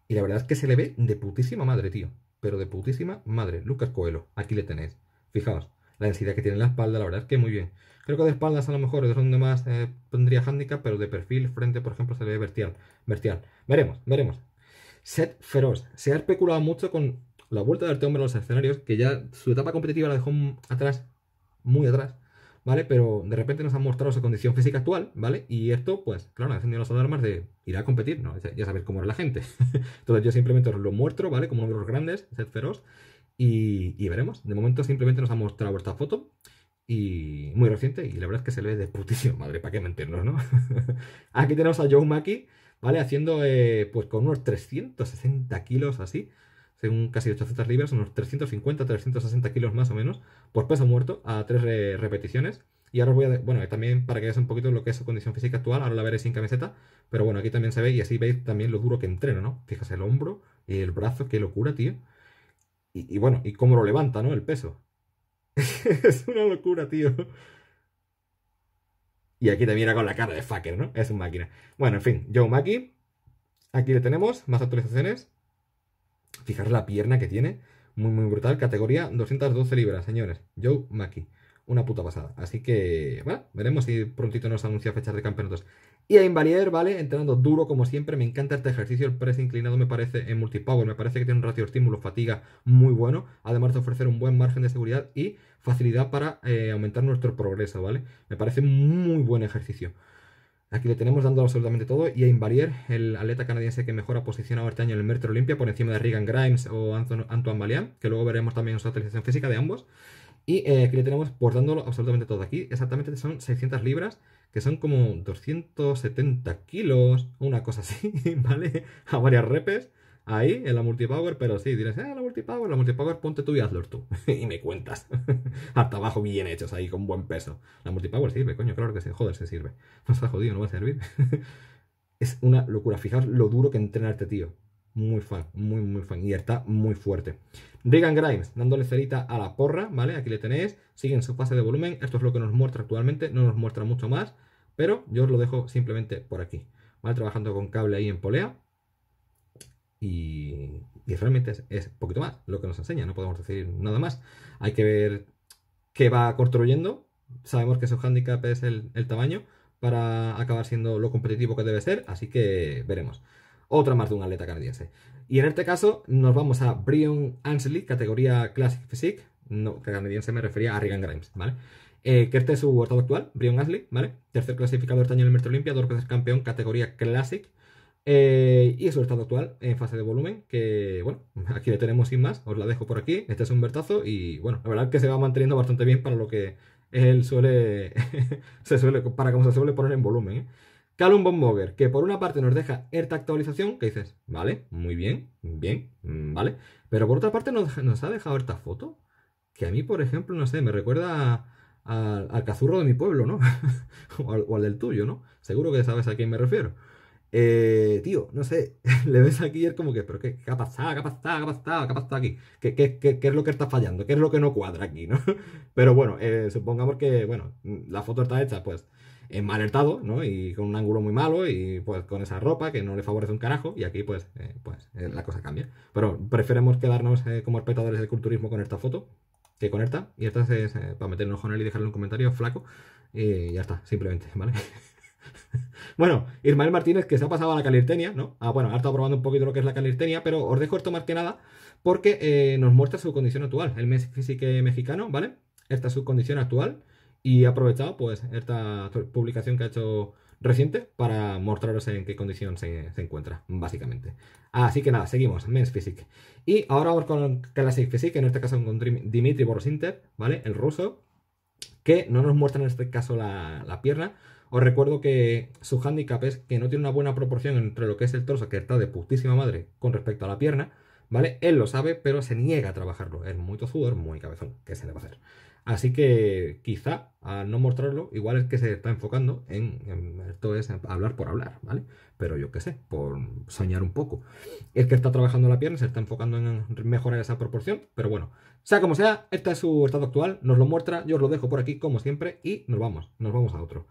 Y la verdad es que se le ve de putísima madre, tío pero de putísima madre, Lucas Coelho, aquí le tenéis. Fijaos, la densidad que tiene en la espalda, la verdad es que muy bien. Creo que de espaldas a lo mejor es donde más eh, pondría handicap, pero de perfil, frente, por ejemplo, se le ve Vertial. Veremos, veremos. Set feroz. Se ha especulado mucho con la vuelta de este en los escenarios, que ya su etapa competitiva la dejó atrás, muy atrás. ¿vale? Pero de repente nos han mostrado su condición física actual, ¿vale? Y esto, pues, claro, ha encendido las alarmas de ir a competir, ¿no? Ya sabéis cómo es la gente. Entonces yo simplemente os lo muestro, ¿vale? Como uno de los grandes, Zed feroz, y, veremos. De momento simplemente nos ha mostrado esta foto y muy reciente y la verdad es que se le ve de putísimo madre, para qué mentirnos, ¿no? Aquí tenemos a Joe Mackey, ¿vale? Haciendo, eh, pues, con unos 360 kilos así, según casi 800 libras, unos 350-360 kilos más o menos, por peso muerto a tres repeticiones. Y ahora os voy a, bueno, también para que veáis un poquito lo que es su condición física actual, ahora la veréis sin camiseta, pero bueno, aquí también se ve y así veis también lo duro que entreno, ¿no? fijas el hombro y el brazo, qué locura, tío. Y, bueno, y cómo lo levanta, ¿no? El peso. es una locura, tío. Y aquí te mira con la cara de fucker, ¿no? Es un máquina. Bueno, en fin, Joe Maki. Aquí le tenemos, más actualizaciones. Fijaros la pierna que tiene. Muy, muy brutal. Categoría 212 libras, señores. Joe Maki, Una puta pasada. Así que, bueno, veremos si prontito nos anuncia fechas de campeonatos. Y a Invalier, ¿vale? Entrenando duro como siempre. Me encanta este ejercicio. El press inclinado me parece en multipower. Me parece que tiene un ratio estímulo-fatiga muy bueno. Además de ofrecer un buen margen de seguridad y facilidad para eh, aumentar nuestro progreso, ¿vale? Me parece muy buen ejercicio. Aquí le tenemos dando absolutamente todo. Y a Invalier, el atleta canadiense que mejor ha posicionado este año en el Metro Olimpia por encima de Regan Grimes o Antoine Balian, que luego veremos también su actualización física de ambos. Y eh, aquí le tenemos por pues, dándolo absolutamente todo. Aquí exactamente son 600 libras, que son como 270 kilos, una cosa así, ¿vale? A varias repes ahí en la multipower, pero sí, dirás, eh, la multipower, la multipower, ponte tú y hazlo tú. y me cuentas. Hasta abajo bien hechos ahí, con buen peso. La multipower sirve, coño, claro que sí, joder, se sirve. No está jodido, no va a servir. es una locura, fijar lo duro que entrena este tío. Muy fan, muy, muy fan. Y está muy fuerte. Regan Grimes, dándole cerita a la porra, ¿vale? Aquí le tenéis. Sigue en su fase de volumen. Esto es lo que nos muestra actualmente. No nos muestra mucho más. Pero yo os lo dejo simplemente por aquí. ¿Vale? Trabajando con cable ahí en polea. Y, realmente es, poquito más lo que nos enseña, no podemos decir nada más. Hay que ver qué va construyendo. Sabemos que su handicap es el, tamaño para acabar siendo lo competitivo que debe ser, así que veremos. Otra más de un atleta canadiense. Y en este caso nos vamos a Brion Ansley, categoría Classic Physique, no, canadiense me refería a Regan Grimes, ¿vale? Eh, que este es su estado actual, Brion Ansley, ¿vale? Tercer clasificador este en el Metro Olimpia, dos veces campeón, categoría Classic. Eh, y el estado actual en fase de volumen, que bueno, aquí lo tenemos sin más, os la dejo por aquí, este es un vertazo y bueno, la verdad que se va manteniendo bastante bien para lo que él suele, se suele para como se suele poner en volumen. ¿eh? Calum Bomboger, que por una parte nos deja esta actualización, que dices, vale, muy bien, bien, mm, vale, pero por otra parte nos, nos ha dejado esta foto, que a mí, por ejemplo, no sé, me recuerda al cazurro de mi pueblo, ¿no? al, o al del tuyo, ¿no? Seguro que sabes a quién me refiero. Eh, tío, no sé, le ves aquí y es como que, pero qué, qué ha pasado, qué ha pasado, qué ha pasado, aquí, ¿Qué, es lo que está fallando, qué es lo que no cuadra aquí, ¿no? Pero bueno, eh, supongamos que, bueno, la foto está hecha, pues, en mal estado, ¿no? Y con un ángulo muy malo y pues con esa ropa que no le favorece un carajo y aquí pues, eh, pues eh, la cosa cambia. Pero preferemos quedarnos eh, como espectadores del culturismo con esta foto que con esta y esta es para meternos con él y dejarle un comentario flaco y ya está, simplemente, ¿vale? bueno, Ismael Martínez que se ha pasado a la calistenia, ¿no? Ah, bueno, ha estado probando un poquito lo que es la calistenia, pero os dejo esto más que nada porque eh, nos muestra su condición actual. El físico mexicano, ¿vale? Esta es su condición actual y ha aprovechado pues esta publicación que ha hecho reciente para mostraros en qué condición se, encuentra, básicamente. Así que nada, seguimos, Men's Physique. Y ahora vamos con Classic Physique, en este caso con Dimitri Borosinter, ¿vale? El ruso, que no nos muestra en este caso la pierna, os recuerdo que su hándicap es que no tiene una buena proporción entre lo que es el torso, que está de putísima madre, con respecto a la pierna, ¿vale? Él lo sabe, pero se niega a trabajarlo. Es muy tozudo, es muy cabezón, ¿qué se le va a hacer? Así que quizá al no mostrarlo, igual es que se está enfocando en, en esto es hablar por hablar, ¿vale? Pero yo qué sé, por soñar un poco. Es que está trabajando la pierna, se está enfocando en mejorar esa proporción, pero bueno, sea como sea, este es su estado actual, nos lo muestra, yo os lo dejo por aquí como siempre y nos vamos, nos vamos a otro.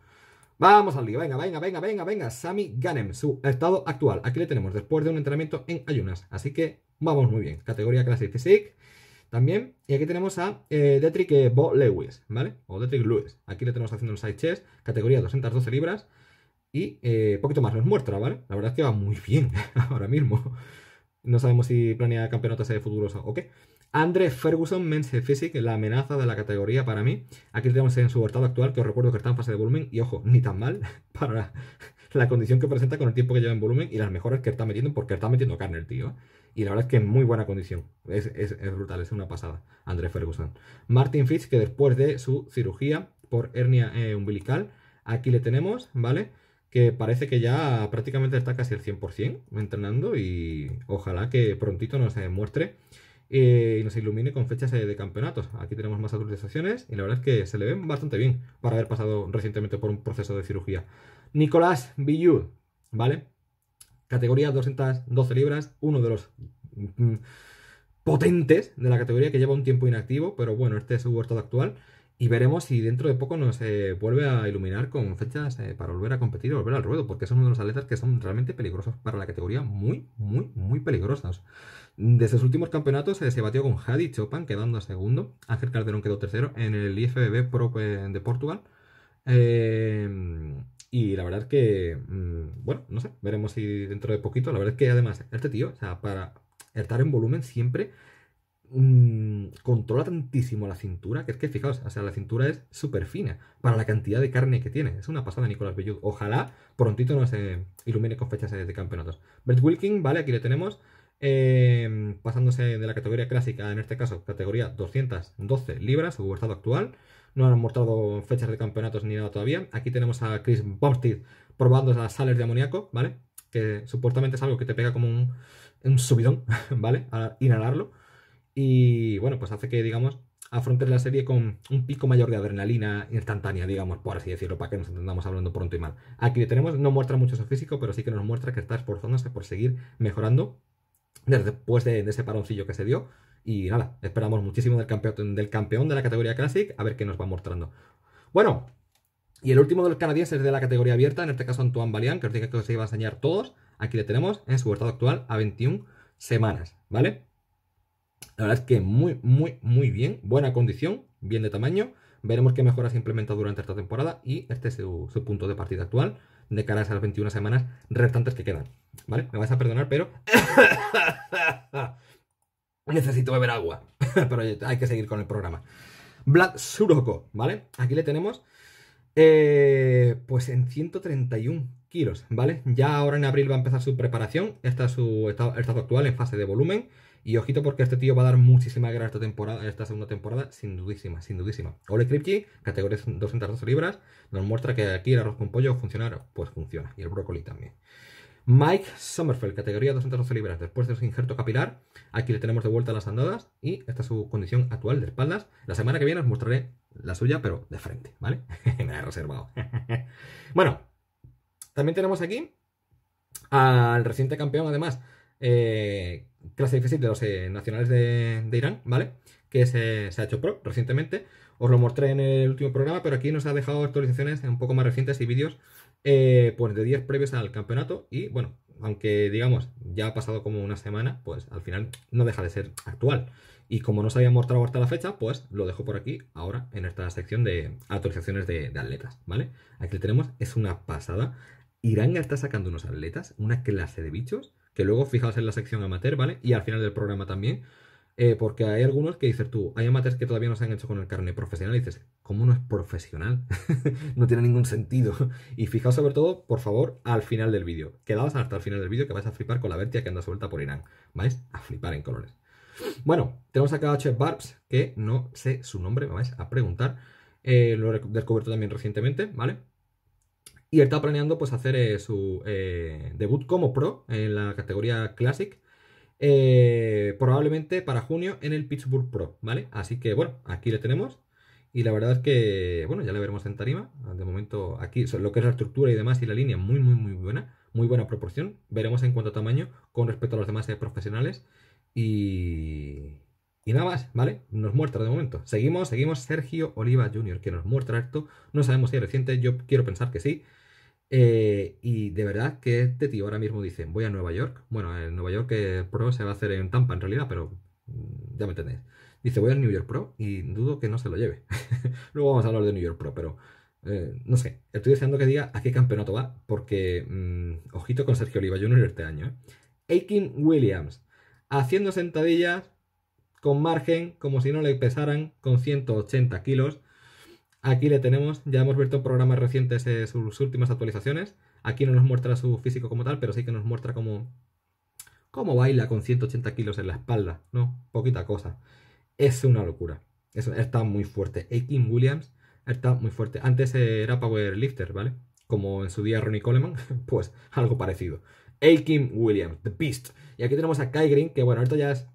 Vamos al lío, venga, venga, venga, venga, venga. Sami Ganem, su estado actual. Aquí le tenemos después de un entrenamiento en ayunas. Así que vamos muy bien. Categoría Classic Physique también. Y aquí tenemos a eh, Detrick eh, Bo Lewis, ¿vale? O Detrick Lewis. Aquí le tenemos haciendo un side chest, categoría 212 libras. Y eh, poquito más nos muestra, ¿vale? La verdad es que va muy bien ahora mismo. No sabemos si planea campeonatas de futuros o qué. Andrés Ferguson, Men's Physic, la amenaza de la categoría para mí. Aquí tenemos en su portada actual, que os recuerdo que está en fase de volumen, y ojo, ni tan mal para la condición que presenta con el tiempo que lleva en volumen y las mejoras que está metiendo, porque está metiendo carne el tío. ¿eh? Y la verdad es que en muy buena condición. Es, brutal, es una pasada. Andrés Ferguson. Martin Fitz que después de su cirugía por hernia eh, umbilical, aquí le tenemos, ¿vale? Que parece que ya prácticamente está casi al 100% entrenando y ojalá que prontito nos muestre eh, y nos ilumine con fechas eh, de campeonatos. Aquí tenemos más actualizaciones y la verdad es que se le ven bastante bien para haber pasado recientemente por un proceso de cirugía. Nicolás Billou, ¿vale? Categoría 212 libras, uno de los mm, potentes de la categoría que lleva un tiempo inactivo, pero bueno, este es su estado actual. Y veremos si dentro de poco nos eh, vuelve a iluminar con fechas eh, para volver a competir, volver al ruedo, porque son uno de los atletas que son realmente peligrosos para la categoría, muy, muy, muy peligrosos. Desde sus últimos campeonatos eh, se batió con Hadi Chopan, quedando a segundo. Ángel Calderón quedó tercero en el IFBB Pro de Portugal. Em, y la verdad que, mm, bueno, no sé, veremos si dentro de poquito. La verdad es que además, este tío, o sea, para estar en volumen siempre Mm, controla tantísimo la cintura, que es que fijaos, o sea, la cintura es súper fina para la cantidad de carne que tiene. Es una pasada, Nicolás Bellud. Ojalá prontito nos eh, ilumine con fechas eh, de campeonatos. Bert Wilking, vale, aquí le tenemos. Em, pasándose de la categoría clásica, en este caso categoría 212 libras, su estado actual. No han mostrado fechas de campeonatos ni nada todavía. Aquí tenemos a Chris Bumstead probando las sales de amoníaco, ¿vale? Que supuestamente es algo que te pega como un, subidón, ¿vale? al inhalarlo y bueno, pues hace que, digamos, afronte la serie con un pico mayor de adrenalina instantánea, digamos, por así decirlo, para que nos entendamos hablando pronto y mal. Aquí le tenemos, no muestra mucho su físico, pero sí que nos muestra que está esforzándose por seguir mejorando después de, ese paroncillo que se dio. Y nada, esperamos muchísimo del campeón, del campeón de la categoría Classic, a ver qué nos va mostrando. Bueno, y el último de los canadienses de la categoría abierta, en este caso Antoine Balian, que os dije que os iba a enseñar todos. Aquí le tenemos en su estado actual a 21 semanas, ¿vale? La verdad es que muy, muy, muy bien. Buena condición, bien de tamaño. Veremos qué mejoras implementa durante esta temporada y este es su, punto de partida actual de cara a esas 21 semanas restantes que quedan. ¿Vale? Me vais a perdonar, pero... Necesito beber agua, pero hay que seguir con el programa. Black Suroko, ¿vale? Aquí le tenemos eh, pues en 131 kilos, ¿vale? Ya ahora en abril va a empezar su preparación. Está su estado actual en fase de volumen. Y ojito porque este tío va a dar muchísima guerra esta temporada, esta segunda temporada, sin dudísima, sin dudísima. Ole Kripke, categoría 212 libras, nos muestra que aquí el arroz con pollo funciona, pues funciona. Y el brócoli también. Mike Sommerfeld, categoría 212 libras, después de su injerto capilar. Aquí le tenemos de vuelta las andadas y esta es su condición actual de espaldas. La semana que viene os mostraré la suya, pero de frente, ¿vale? Me he reservado. bueno, también tenemos aquí al reciente campeón, además, eh, clase difícil de los eh, nacionales de, Irán, ¿vale? Que se, ha hecho pro recientemente. Os lo mostré en el último programa, pero aquí nos ha dejado actualizaciones un poco más recientes y vídeos eh, pues de días previos al campeonato. Y bueno, aunque digamos ya ha pasado como una semana, pues al final no deja de ser actual. Y como no se había mostrado hasta la fecha, pues lo dejo por aquí ahora en esta sección de actualizaciones de, atletas, ¿vale? Aquí lo tenemos, es una pasada. Irán está sacando unos atletas, una clase de bichos que luego fijaos en la sección amateur, ¿vale? Y al final del programa también, eh, porque hay algunos que dices tú, hay amateurs que todavía no se han hecho con el carnet profesional dices, ¿cómo no es profesional? no tiene ningún sentido. Y fijaos sobre todo, por favor, al final del vídeo. Quedaos hasta el final del vídeo que vais a flipar con la vertia que anda suelta por Irán. Vais a flipar en colores. Bueno, tenemos acá a Chef Barbs, que no sé su nombre, me vais a preguntar. Eh, lo he descubierto también recientemente, ¿vale? Y él está planeando pues, hacer eh, su eh, debut como pro en la categoría Classic. Eh, probablemente para junio en el Pittsburgh Pro, ¿vale? Así que bueno, aquí le tenemos. Y la verdad es que, bueno, ya le veremos en tarima. De momento, aquí lo que es la estructura y demás y la línea, muy, muy, muy buena. Muy buena proporción. Veremos en cuanto a tamaño con respecto a los demás profesionales. Y, y nada más, ¿vale? Nos muestra de momento. Seguimos, seguimos Sergio Oliva Jr., que nos muestra esto. No sabemos si es reciente, yo quiero pensar que sí. Eh, y de verdad que este tío ahora mismo dice, voy a Nueva York. Bueno, en Nueva York el Pro se va a hacer en Tampa en realidad, pero mm, ya me entendéis. Dice, voy al New York Pro y dudo que no se lo lleve. Luego vamos a hablar de New York Pro, pero eh, no sé. Estoy deseando que diga a qué campeonato va, porque mm, ojito con Sergio Oliva Jr. este año. ¿eh? Aiken Williams, haciendo sentadillas con margen, como si no le pesaran, con 180 kilos Aquí le tenemos, ya hemos visto programas recientes sus últimas actualizaciones. Aquí no nos muestra su físico como tal, pero sí que nos muestra cómo, cómo baila con 180 kilos en la espalda, ¿no? Poquita cosa. Es una locura. está muy fuerte. Akin Williams está muy fuerte. Antes era powerlifter, ¿vale? Como en su día Ronnie Coleman, pues algo parecido. Akin Williams, The Beast. Y aquí tenemos a Kai Green, que bueno, esto ya es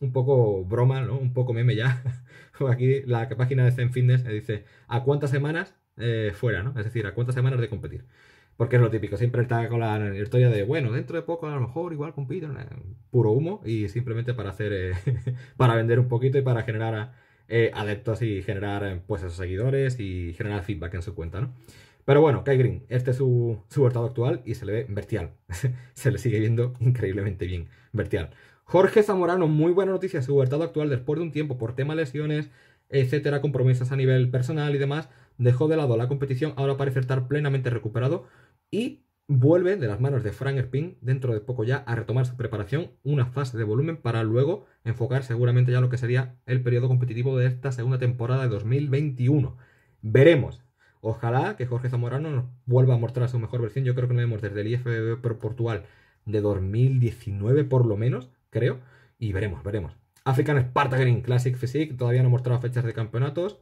un poco broma, ¿no? Un poco meme ya. aquí la página de Zen Fitness eh, dice a cuántas semanas eh, fuera, ¿no? Es decir, a cuántas semanas de competir. Porque es lo típico, siempre está con la historia de, bueno, dentro de poco a lo mejor igual compito, eh, puro humo y simplemente para hacer, para vender un poquito y para generar adeptos y generar pues esos seguidores y generar feedback en su cuenta, ¿no? Pero bueno, Kai Green, este es su, su actual y se le ve vertial. se le sigue viendo increíblemente bien, vertial. Jorge Zamorano, muy buena noticia. Su estado actual, después de un tiempo por tema lesiones, etcétera, compromisos a nivel personal y demás, dejó de lado la competición. Ahora parece estar plenamente recuperado y vuelve de las manos de Frank Erpin dentro de poco ya a retomar su preparación, una fase de volumen para luego enfocar seguramente ya lo que sería el periodo competitivo de esta segunda temporada de 2021. Veremos. Ojalá que Jorge Zamorano nos vuelva a mostrar su mejor versión. Yo creo que lo vemos desde el IFBB Portugal de 2019 por lo menos creo. Y veremos, veremos. African Sparta Green Classic Physique todavía no ha mostrado fechas de campeonatos.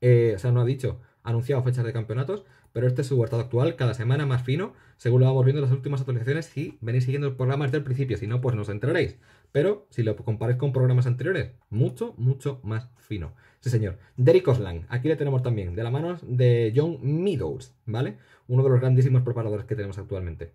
Eh, o sea, no ha dicho, anunciado fechas de campeonatos. Pero este es su huertado actual, cada semana más fino, según lo vamos viendo en las últimas actualizaciones. Si venís siguiendo el programa desde el principio, si no, pues nos enteraréis. Pero si lo comparáis con programas anteriores, mucho, mucho más fino. Sí, señor. Derek Osland, aquí le tenemos también, de la mano de John Meadows, ¿vale? Uno de los grandísimos preparadores que tenemos actualmente.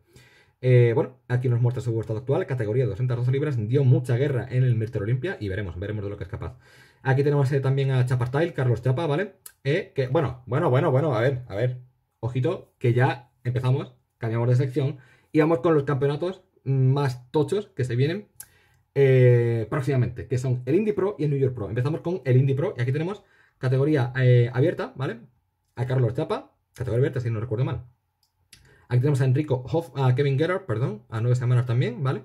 Eh, bueno, aquí nos muestra su estado actual, categoría 212 libras, dio mucha guerra en el Mister Olimpia y veremos, veremos de lo que es capaz. Aquí tenemos eh, también a Chapartail, Carlos Chapa, ¿vale? Eh, que, bueno, bueno, bueno, bueno, a ver, a ver. Ojito, que ya empezamos, cambiamos de sección y vamos con los campeonatos más tochos que se vienen próximamente, que son el Indie Pro y el New York Pro. Empezamos con el Indie Pro y aquí tenemos categoría abierta, ¿vale? A Carlos Chapa, categoría abierta, si no recuerdo mal. Aquí tenemos a Enrico a Kevin Gerard, perdón, a nueve semanas también, ¿vale?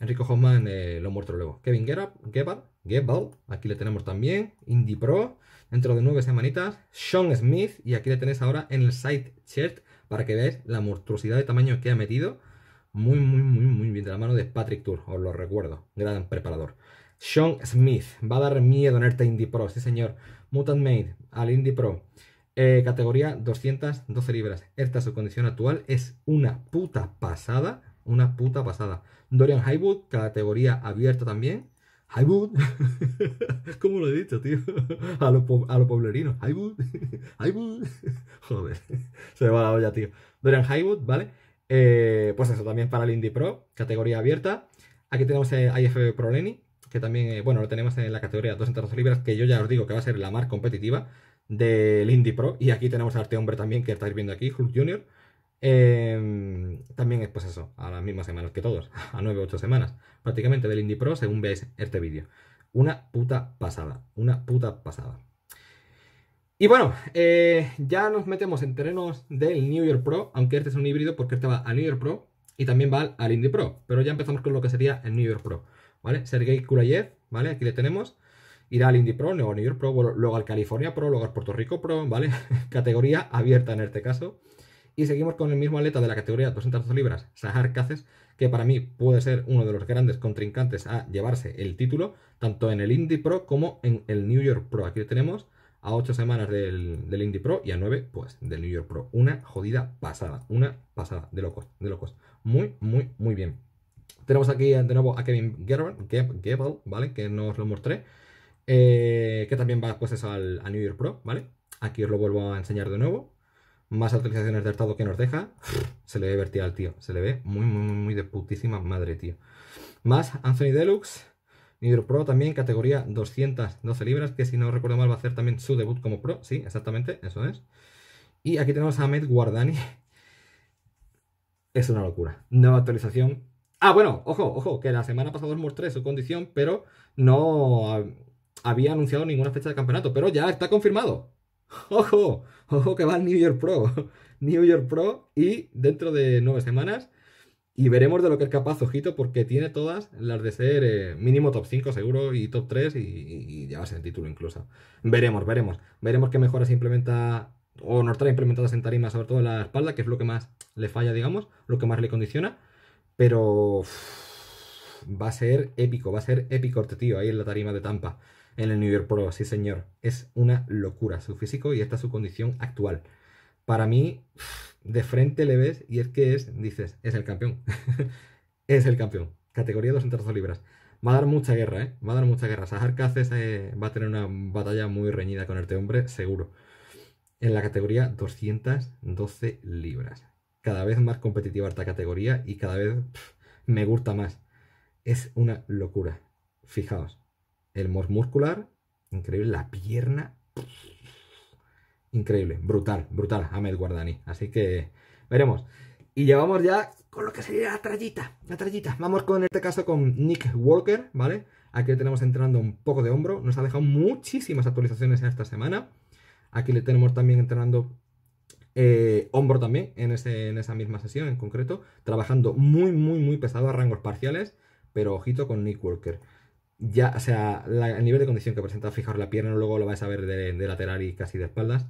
Enrico Hoffman eh, lo muerto luego. Kevin Gerard, Gebal, aquí le tenemos también. Indie Pro, dentro de nueve semanitas. Sean Smith, y aquí le tenéis ahora en el side chart para que veáis la monstruosidad de tamaño que ha metido. Muy, muy, muy, muy bien de la mano de Patrick Tour, os lo recuerdo. Gran preparador. Sean Smith, va a dar miedo en este Indie Pro, sí señor. Mutant Made al Indie Pro. Eh, categoría 212 libras. Esta su condición actual es una puta pasada. Una puta pasada. Dorian Highwood, categoría abierta también. Highwood. ¿Cómo lo he dicho, tío? A los lo Highwood. Highwood. Joder. Se me va la olla, tío. Dorian Highwood, ¿vale? Eh, pues eso, también para el Indie Pro, categoría abierta. Aquí tenemos eh, a IFB Pro Leni, que también, bueno, lo tenemos en la categoría 212 libras, que yo ya os digo que va a ser la más competitiva del Indie Pro. Y aquí tenemos a este hombre también que estáis viendo aquí, Hulk Jr. Em, también es pues eso, a las mismas semanas que todos, a 9 o 8 semanas prácticamente del Indie Pro según veis este vídeo. Una puta pasada, una puta pasada. Y bueno, eh, ya nos metemos en terrenos del New York Pro, aunque este es un híbrido porque este va al New York Pro y también va al, Indie Pro, pero ya empezamos con lo que sería el New York Pro, ¿vale? Sergei Kulayev, ¿vale? Aquí le tenemos, irá al Indy Pro, luego al New York Pro, luego al California Pro, luego al Puerto Rico Pro, ¿vale? categoría abierta en este caso. Y seguimos con el mismo atleta de la categoría 212 libras, Sahar Cáceres, que para mí puede ser uno de los grandes contrincantes a llevarse el título, tanto en el Indie Pro como en el New York Pro. Aquí tenemos a 8 semanas del, del Indy Pro y a 9 pues del New York Pro. Una jodida pasada, una pasada de locos, de locos. Muy, muy, muy bien. Tenemos aquí de nuevo a Kevin Gebel, ¿vale? Que nos lo mostré. Eh, que también va pues eso al, a New Year Pro, ¿vale? Aquí os lo vuelvo a enseñar de nuevo. Más actualizaciones de estado que nos deja. Se le ve al tío. Se le ve muy, muy, muy de putísima madre, tío. Más Anthony Deluxe. New Year Pro también, categoría 212 libras, que si no recuerdo mal va a hacer también su debut como pro. Sí, exactamente, eso es. Y aquí tenemos a Ahmed Guardani. Es una locura. Nueva actualización. Ah, bueno, ojo, ojo, que la semana pasada os mostré su condición, pero no había anunciado ninguna fecha de campeonato, pero ya está confirmado. ¡Ojo! ¡Ojo que va al New York Pro! New York Pro y dentro de nueve semanas. Y veremos de lo que es capaz, ojito, porque tiene todas las de ser eh, mínimo top 5 seguro y top 3 y, y, a llevarse el título incluso. Veremos, veremos. Veremos qué mejoras implementa o nos trae implementadas en tarima, sobre todo en la espalda, que es lo que más le falla, digamos, lo que más le condiciona. Pero va a ser épico, va a ser épico este tío ahí en la tarima de Tampa en el New York Pro, sí señor. Es una locura su físico y esta es su condición actual. Para mí, de frente le ves y es que es, dices, es el campeón. es el campeón. Categoría 200 libras. Va a dar mucha guerra, ¿eh? Va a dar mucha guerra. Sajar Cáceres eh, va a tener una batalla muy reñida con este hombre, seguro. En la categoría 212 libras. Cada vez más competitiva esta categoría y cada vez me gusta más. Es una locura. Fijaos el mos muscular, increíble, la pierna, increíble, brutal, brutal, Ahmed Guardani. Así que veremos. Y llevamos ya con lo que sería la trayita, la trallita. Vamos con este caso con Nick Walker, ¿vale? Aquí le tenemos entrenando un poco de hombro. Nos ha dejado muchísimas actualizaciones esta semana. Aquí le tenemos también entrenando eh, hombro también en, ese, en, esa misma sesión en concreto, trabajando muy, muy, muy pesado a rangos parciales, pero ojito con Nick Walker ya, o sea, el nivel de condición que presenta, fijar la pierna, luego lo vais a ver de, lateral y casi de espaldas.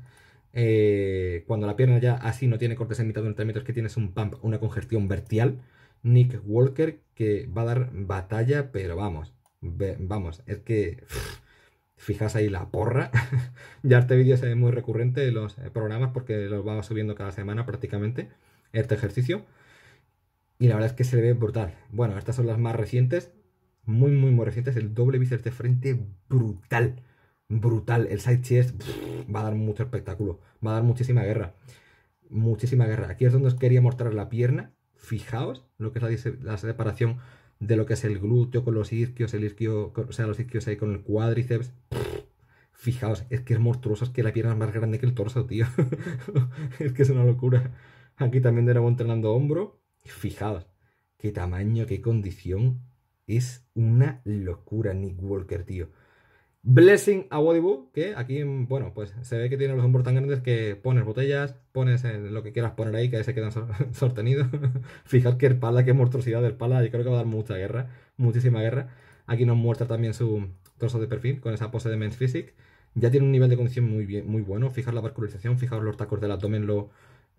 Eh, cuando la pierna ya así no tiene cortes en mitad de un metros, que tienes un pump, una congestión vertial, Nick Walker que va a dar batalla, pero vamos, vamos, es que fijas ahí la porra. ya este vídeo es muy recurrente en los eh, programas porque los vamos subiendo cada semana prácticamente, este ejercicio. Y la verdad es que se ve brutal. Bueno, estas son las más recientes muy, muy, muy es El doble bíceps de frente brutal. Brutal. El side chest va a dar mucho espectáculo. Va a dar muchísima guerra. Muchísima guerra. Aquí es donde os quería mostrar la pierna. Fijaos lo que es la, separación de lo que es el glúteo con los isquios, el isquio, o sea, los isquios ahí con el cuádriceps. fijaos, es que es monstruoso, es que la pierna es más grande que el torso, tío. es que es una locura. Aquí también de nuevo entrenando hombro. Fijaos, qué tamaño, qué condición, es una locura Nick Walker, tío. Blessing a Wadibu, que aquí, bueno, pues se ve que tiene los hombros tan grandes que pones botellas, pones lo que quieras poner ahí, que ahí se quedan sostenidos. Fijar que el pala, qué monstruosidad del pala, yo creo que va a dar mucha guerra, muchísima guerra. Aquí nos muestra también su trozo de perfil con esa pose de Men's Physique. Ya tiene un nivel de condición muy, bien, muy bueno. Fijar la vascularización, fijar los tacos del abdomen, lo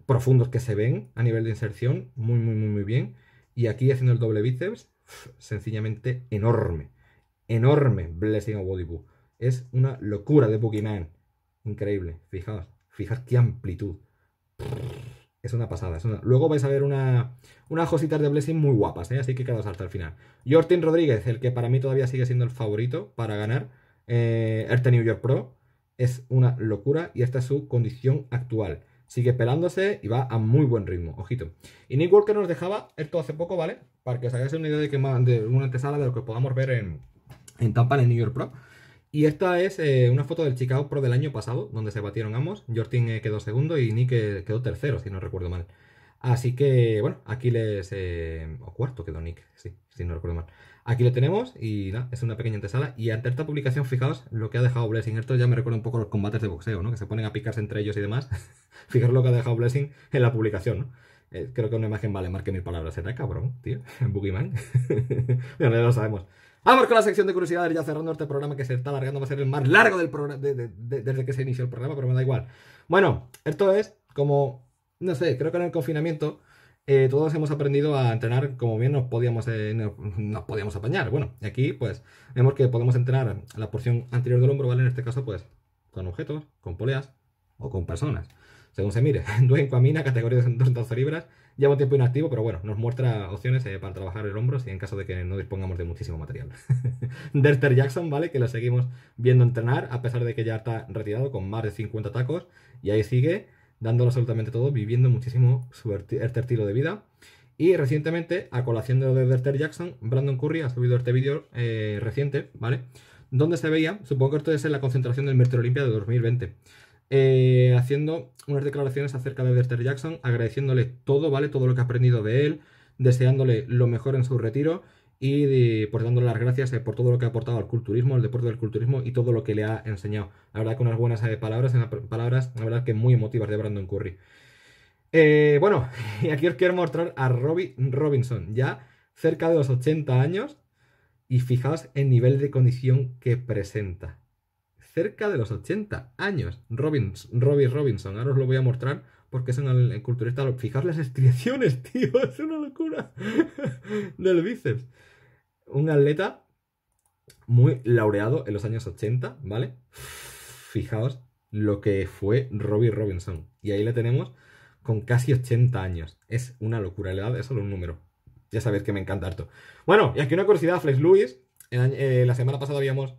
profundos que se ven a nivel de inserción, muy, muy, muy, muy bien. Y aquí haciendo el doble bíceps, sencillamente enorme. Enorme Blessing of Bodhibu. Es una locura de Pokémon. Increíble. Fijaos. Fijaos qué amplitud. Es una pasada. Luego vais a ver una, unas cositas de Blessing muy guapas, ¿eh? así que quedados hasta el final. Jortin Rodríguez, el que para mí todavía sigue siendo el favorito para ganar eh, New York Pro, es una locura y esta es su condición actual sigue pelándose y va a muy buen ritmo, ojito. Y Nick Walker nos dejaba esto hace poco, ¿vale? Para que os hagáis una idea de, que, de una antesala de lo que podamos ver en, Tampa, en New York Pro. Y esta es eh, una foto del Chicago Pro del año pasado, donde se batieron ambos. Jortin eh, quedó segundo y Nick eh, quedó tercero, si no recuerdo mal. Así que, bueno, aquí les... Eh, o cuarto quedó Nick, sí, si no recuerdo mal. Aquí lo tenemos y nada, es una pequeña antesala. Y ante esta publicación, fijaos lo que ha dejado Blessing. Esto ya me recuerda un poco los combates de boxeo, ¿no? Que se ponen a picarse entre ellos y demás. fijaos lo que ha dejado Blessing en la publicación, ¿no? Eh, creo que una imagen vale más que mil palabras. Será cabrón, tío. Boogeyman. bueno, ya lo sabemos. Vamos con la sección de curiosidades, ya cerrando este programa que se está alargando, va a ser el más largo del programa desde que se inició el programa, pero me da igual. Bueno, esto es como no sé, creo que en el confinamiento eh, todos hemos aprendido a entrenar como bien nos podíamos, eh, podíamos apañar. Bueno, y aquí pues vemos que podemos entrenar la porción anterior del hombro, ¿vale? En este caso pues con objetos, con poleas o con personas. Según se mire, Duen cuamina categoría de 12 libras, lleva un tiempo inactivo, pero bueno, nos muestra opciones eh, para trabajar el hombro si en caso de que no dispongamos de muchísimo material. Derter Jackson, ¿vale? Que lo seguimos viendo entrenar, a pesar de que ya está retirado con más de 50 tacos, y ahí sigue dándole absolutamente todo, viviendo muchísimo su este estilo de vida. Y recientemente, a colación de lo Jackson, Brandon Curry ha subido este vídeo eh, reciente, ¿vale? Donde se veía, supongo que esto es en la concentración del Metro Olimpia de 2020, eh, haciendo unas declaraciones acerca de Derter Jackson, agradeciéndole todo, ¿vale? Todo lo que ha aprendido de él, deseándole lo mejor en su retiro y por pues, dándole las gracias por todo lo que ha aportado al culturismo, al deporte del culturismo y todo lo que le ha enseñado. La verdad que unas buenas eh, palabras, palabras, la verdad que muy emotivas de Brandon Curry. Eh, bueno, y aquí os quiero mostrar a Robbie Robinson, ya cerca de los 80 años, y fijaos el nivel de condición que presenta. Cerca de los 80 años, Robins, Robbie Robinson, ahora os lo voy a mostrar porque es un culturista. Fijaos las estriaciones, tío, es una locura del bíceps un atleta muy laureado en los años 80, ¿vale? Fijaos lo que fue Robbie Robinson. Y ahí le tenemos con casi 80 años. Es una locura, la edad es solo un número. Ya sabéis que me encanta harto. Bueno, y aquí una curiosidad, Flex Lewis. Eh, la semana pasada habíamos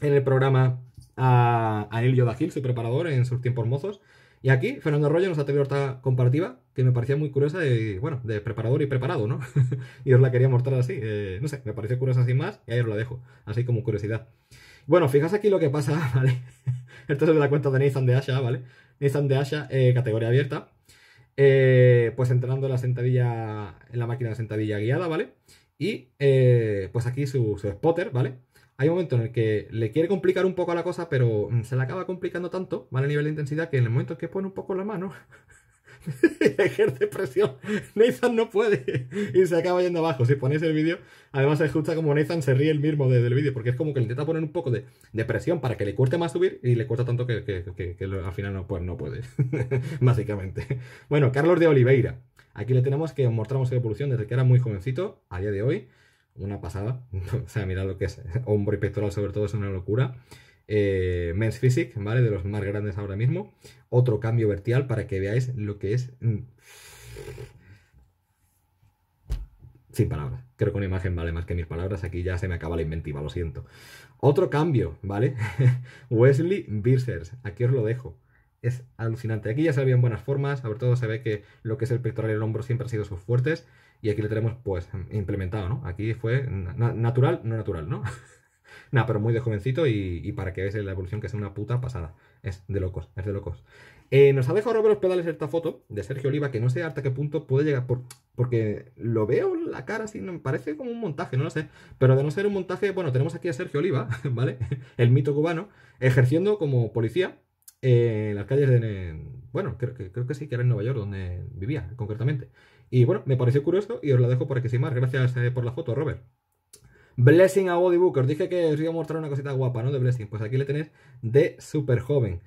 en el programa a, Elio Dacil, su preparador, en sus tiempos mozos. Y aquí Fernando Arroyo nos ha tenido esta comparativa que me parecía muy curiosa y, bueno, de preparador y preparado, ¿no? y os la quería mostrar así. Eh, no sé, me pareció curiosa sin más y ahí os la dejo, así como curiosidad. Bueno, fijas aquí lo que pasa, ¿vale? Esto se de la cuenta de Nissan de Asha, ¿vale? Nissan de Asha, eh, categoría abierta. Eh, pues entrenando la sentadilla, en la máquina de sentadilla guiada, ¿vale? Y pues aquí su spotter, ¿vale? hay un momento en el que le quiere complicar un poco la cosa, pero mm, se le acaba complicando tanto, ¿vale? A nivel de intensidad, que en el momento en que pone un poco la mano, ejerce presión. Nathan no puede y se acaba yendo abajo. Si ponéis el vídeo, además se escucha como Nathan se ríe el mismo del el vídeo, porque es como que le intenta poner un poco de, presión para que le cueste más subir y le cuesta tanto que, que, al final no, pues no puede, básicamente. Bueno, Carlos de Oliveira. Aquí le tenemos que mostramos su evolución desde que era muy jovencito a día de hoy una pasada. o sea, mirad lo que es. ¿eh? Hombro y pectoral, sobre todo, es una locura. Eh, Men's Physique, ¿vale? De los más grandes ahora mismo. Otro cambio vertical para que veáis lo que es. Mm, sin palabras. Creo que una imagen vale más que mis palabras. Aquí ya se me acaba la inventiva, lo siento. Otro cambio, ¿vale? Wesley Birsers. Aquí os lo dejo es alucinante. Aquí ya se en buenas formas, sobre todo se ve que lo que es el pectoral y el hombro siempre han sido sus fuertes, y aquí lo tenemos pues implementado, ¿no? Aquí fue natural, no natural, ¿no? Nada, pero muy de jovencito y, para que veáis la evolución que es una puta pasada. Es de locos, es de locos. Eh, nos ha dejado robar los pedales esta foto de Sergio Oliva, que no sé hasta qué punto puede llegar, porque lo veo en la cara así, me parece como un montaje, no lo sé. Pero de no ser un montaje, bueno, tenemos aquí a Sergio Oliva, ¿vale? El mito cubano, ejerciendo como policía en las calles de... Bueno, creo, creo que sí, que era en Nueva York, donde vivía concretamente. Y bueno, me pareció curioso y os lo dejo por aquí sin más. Gracias eh, por la foto, Robert. Blessing a Body os Dije que os iba a mostrar una cosita guapa, ¿no? De Blessing. Pues aquí le tenéis de súper joven.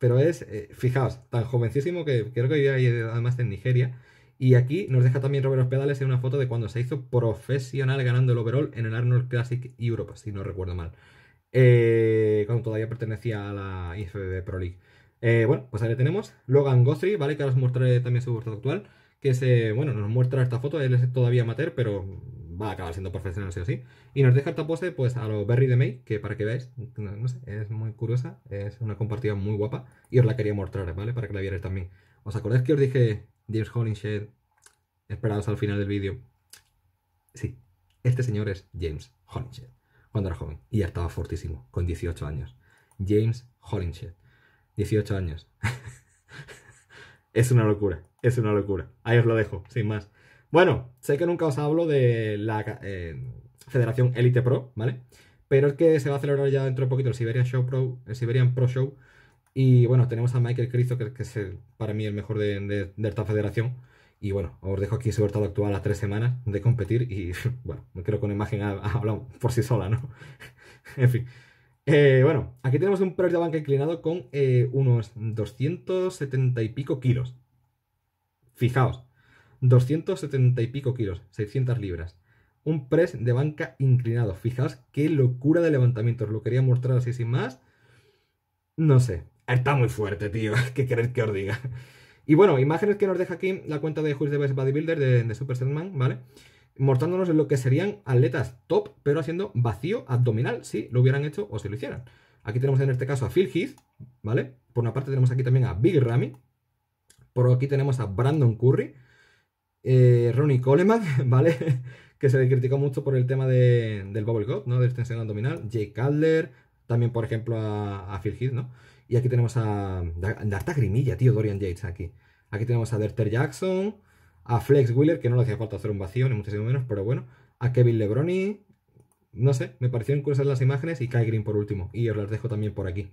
Pero es, eh, fijaos, tan jovencísimo que creo que ya además en Nigeria. Y aquí nos deja también Robert Pedales en una foto de cuando se hizo profesional ganando el overall en el Arnold Classic Europe, si no recuerdo mal. Eh, cuando todavía pertenecía a la IFBB Pro League. bueno, pues ahí le tenemos. Logan Guthrie, ¿vale? Que ahora os mostraré también su portada actual que se, bueno, nos muestra esta foto, él es todavía amateur, pero va a acabar siendo profesional sí o sí. Y nos deja esta pose pues a lo Berry de May, que para que veáis, no, sé, es muy curiosa, es una compartida muy guapa y os la quería mostrar, ¿vale? Para que la vierais también. ¿Os acordáis que os dije, James Hollingshed? esperados al final del vídeo? Sí, este señor es James Hollingshed, cuando era joven, y ya estaba fortísimo, con 18 años. James Hollingshed, 18 años. Es una locura, es una locura. Ahí os lo dejo, sin más. Bueno, sé que nunca os hablo de la eh, Federación Elite Pro, ¿vale? Pero es que se va a celebrar ya dentro de poquito el Siberian, Show Pro, el Siberian Pro Show. Y bueno, tenemos a Michael Cristo, que, es para mí el mejor de, esta federación. Y bueno, os dejo aquí su estado actual a las tres semanas de competir. Y bueno, creo que una imagen ha hablado por sí sola, ¿no? en fin. Eh, bueno, aquí tenemos un de banca inclinado con eh, unos 270 y pico kilos. Fijaos, 270 y pico kilos, 600 libras. Un press de banca inclinado. Fijaos qué locura de levantamiento, os Lo quería mostrar así sin más. No sé. Está muy fuerte, tío. ¿Qué queréis que os diga? Y bueno, imágenes que nos deja aquí la cuenta de Chris de Bodybuilder de, Super vale mortándonos en lo que serían atletas top, pero haciendo vacío abdominal si lo hubieran hecho o si lo hicieran. Aquí tenemos en este caso a Phil Heath, ¿vale? Por una parte tenemos aquí también a Big Ramy, por aquí tenemos a Brandon Curry, eh, Ronnie Coleman, ¿vale? que se le criticó mucho por el tema del bubble god, ¿no? De extensión abdominal. Jake Cutler, también por ejemplo a, a Phil Heath, ¿no? Y aquí tenemos a... Darta grimilla, tío, Dorian Yates aquí. Aquí tenemos a Derter Jackson, a Flex Wheeler, que no le hacía falta hacer un vacío, ni muchísimo menos, pero bueno, a Kevin Lebroni, no sé, me parecieron curiosas las imágenes, y Kai Green por último, y os las dejo también por aquí.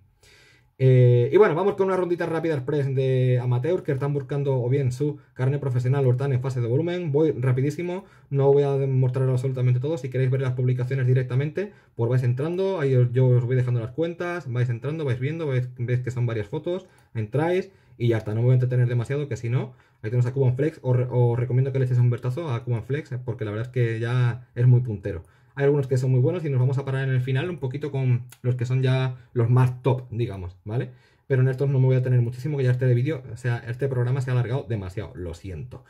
Eh, y bueno, vamos con una rondita rápida de amateur que están buscando o bien su carne profesional o están en fase de volumen. Voy rapidísimo, no voy a mostrar absolutamente todo. Si queréis ver las publicaciones directamente, pues vais entrando, ahí yo os voy dejando las cuentas, vais entrando, vais viendo, veis que son varias fotos, entráis, y ya está, no me voy a entretener demasiado, que si no, ahí tenemos a Cuban Flex, o recomiendo que le eches un vertazo a Cuban Flex, eh, porque la verdad es que ya es muy puntero. Hay algunos que son muy buenos y nos vamos a parar en el final un poquito con los que son ya los más top, digamos, ¿vale? Pero en estos no me voy a tener muchísimo, que ya este vídeo, o sea, este programa se ha alargado demasiado, lo siento.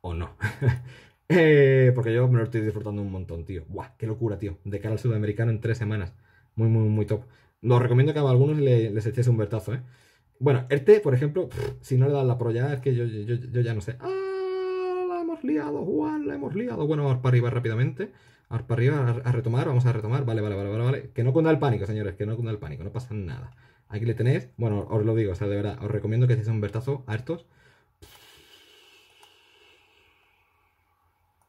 O no. Eh, porque yo me lo estoy disfrutando un montón, tío. Buah, qué locura, tío. De cara al sudamericano en tres semanas. Muy, muy, muy top. lo recomiendo que a algunos les, eches un vertazo, ¿eh? Bueno, este, por ejemplo, si no le dan la ya, es que yo, ya no sé. ¡Ah! La hemos liado, Juan, la hemos liado. Bueno, vamos para arriba rápidamente. Vamos para arriba a, retomar, vamos a retomar. Vale, vale, vale, vale, vale. Que no cunda el pánico, señores, que no cunda el pánico, no pasa nada. Aquí le tenéis. Bueno, os lo digo, o sea, de verdad, os recomiendo que hacéis un vertazo a estos.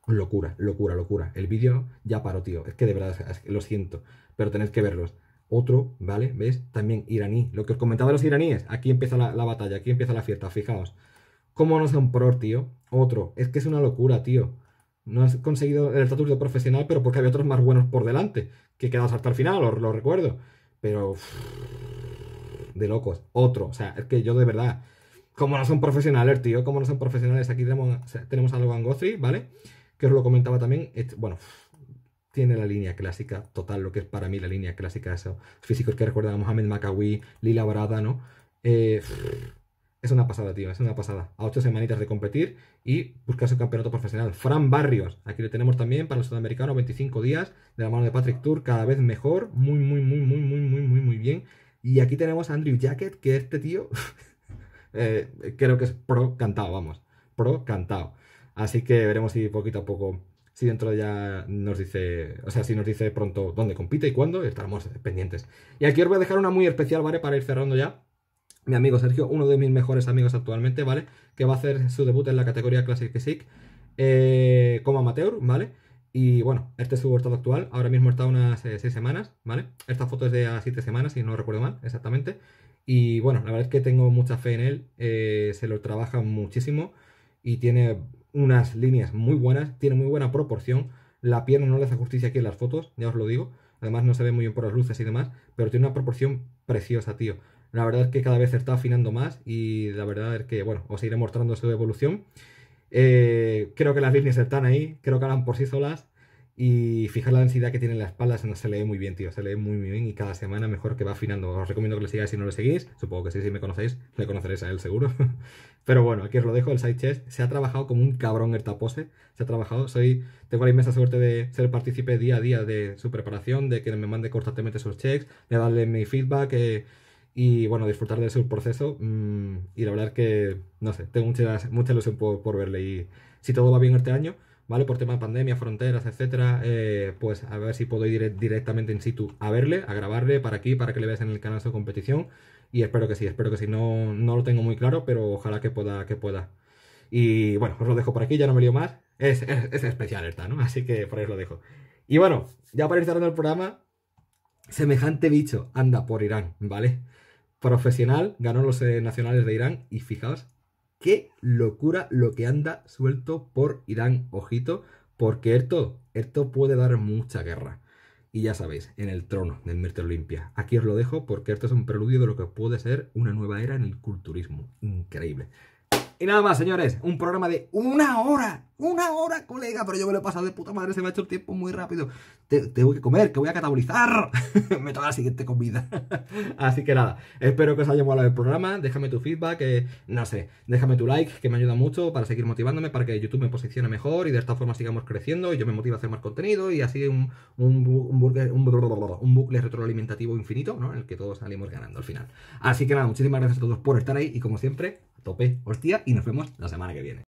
Locura, locura, locura. El vídeo ya paró, tío. Es que de verdad, lo siento. Pero tenéis que verlos. Otro, ¿vale? ¿Ves? También iraní. Lo que os comentaba de los iraníes. Aquí empieza la, batalla, aquí empieza la fiesta, fijaos. ¿Cómo no son un pro, tío? Otro. Es que es una locura, tío. No has conseguido el estatus de profesional, pero porque había otros más buenos por delante. Que quedados hasta el final, os lo recuerdo. Pero... de locos. Otro. O sea, es que yo de verdad... Cómo no son profesionales, tío. Cómo no son profesionales. Aquí tenemos, tenemos a Logan Guthrie, ¿vale? Que os lo comentaba también. Bueno, tiene la línea clásica total, lo que es para mí la línea clásica eso. esos físicos que a Mohamed Makawi, Lila Barada, ¿no? Eh, es una pasada, tío, es una pasada. A ocho semanitas de competir y buscar su campeonato profesional. Fran Barrios, aquí le tenemos también para el sudamericano, 25 días, de la mano de Patrick Tour, cada vez mejor, muy, muy, muy, muy, muy, muy, muy, muy bien. Y aquí tenemos a Andrew Jacket, que este tío eh, creo que es pro cantado, vamos, pro cantado. Así que veremos si poquito a poco si dentro ya nos dice, o sea, si nos dice pronto dónde compite y cuándo, estaremos pendientes. Y aquí os voy a dejar una muy especial, ¿vale? Para ir cerrando ya. Mi amigo Sergio, uno de mis mejores amigos actualmente, ¿vale? Que va a hacer su debut en la categoría Classic Physique eh, como amateur, ¿vale? Y bueno, este es su estado actual. Ahora mismo está unas eh, seis semanas, ¿vale? Esta foto es de a 7 semanas, si no recuerdo mal, exactamente. Y bueno, la verdad es que tengo mucha fe en él. Eh, se lo trabaja muchísimo y tiene unas líneas muy buenas, tiene muy buena proporción. La pierna no le hace justicia aquí en las fotos, ya os lo digo. Además no se ve muy bien por las luces y demás, pero tiene una proporción preciosa, tío. La verdad es que cada vez se está afinando más y la verdad es que, bueno, os iré mostrando su evolución. Eh, creo que las líneas están ahí, creo que Alan por sí solas y fijar la densidad que tiene las palas, no se lee muy bien, tío. Se lee muy, muy bien y cada semana mejor que va afinando. Os recomiendo que le sigáis si no le seguís. Supongo que sí, si me conocéis, le conoceréis a él seguro. Pero bueno, aquí os lo dejo, el side chest. Se ha trabajado como un cabrón el tapose. Se ha trabajado. Soy, tengo la inmensa suerte de ser partícipe día a día de su preparación, de que me mande constantemente sus checks, de darle mi feedback. Eh, y bueno, disfrutar de su proceso. Mm, y la verdad que, no sé, tengo mucha, ilusión por verle. Y si todo va bien este año, ¿vale? Por tema de pandemia, fronteras, etcétera, eh, pues a ver si puedo ir directamente en situ a verle, a grabarle para aquí, para que le veas en el canal de competición. Y espero que sí, espero que sí. No, no lo tengo muy claro, pero ojalá que pueda, que pueda. Y bueno, os lo dejo por aquí, ya no me lío más. Es, especial esta, ¿no? Así que por ahí os lo dejo. Y bueno, ya para ir cerrando el programa, semejante bicho anda por Irán, ¿vale? Profesional, ganó los eh, nacionales de Irán y fijaos Qué locura lo que anda suelto por Irán, ojito, porque esto esto puede dar mucha guerra. Y ya sabéis, en el trono del Merte Olimpia. Aquí os lo dejo porque esto es un preludio de lo que puede ser una nueva era en el culturismo. Increíble. Y nada más, señores, un programa de una hora. Una hora, colega, pero yo me lo he pasado de puta madre, se me ha hecho el tiempo muy rápido. tengo que comer, que voy a catabolizar. me toca la siguiente comida. Así que nada, espero que os haya gustado el programa. Déjame tu feedback, eh, no sé, déjame tu like, que me ayuda mucho para seguir motivándome, para que YouTube me posicione mejor y de esta forma sigamos creciendo y yo me motive a hacer más contenido y así un, un, bucle, un bucle retroalimentativo infinito, En el que todos salimos ganando al final. Así que nada, muchísimas gracias a todos por estar ahí y como siempre, tope, hostia, y nos vemos la semana que viene.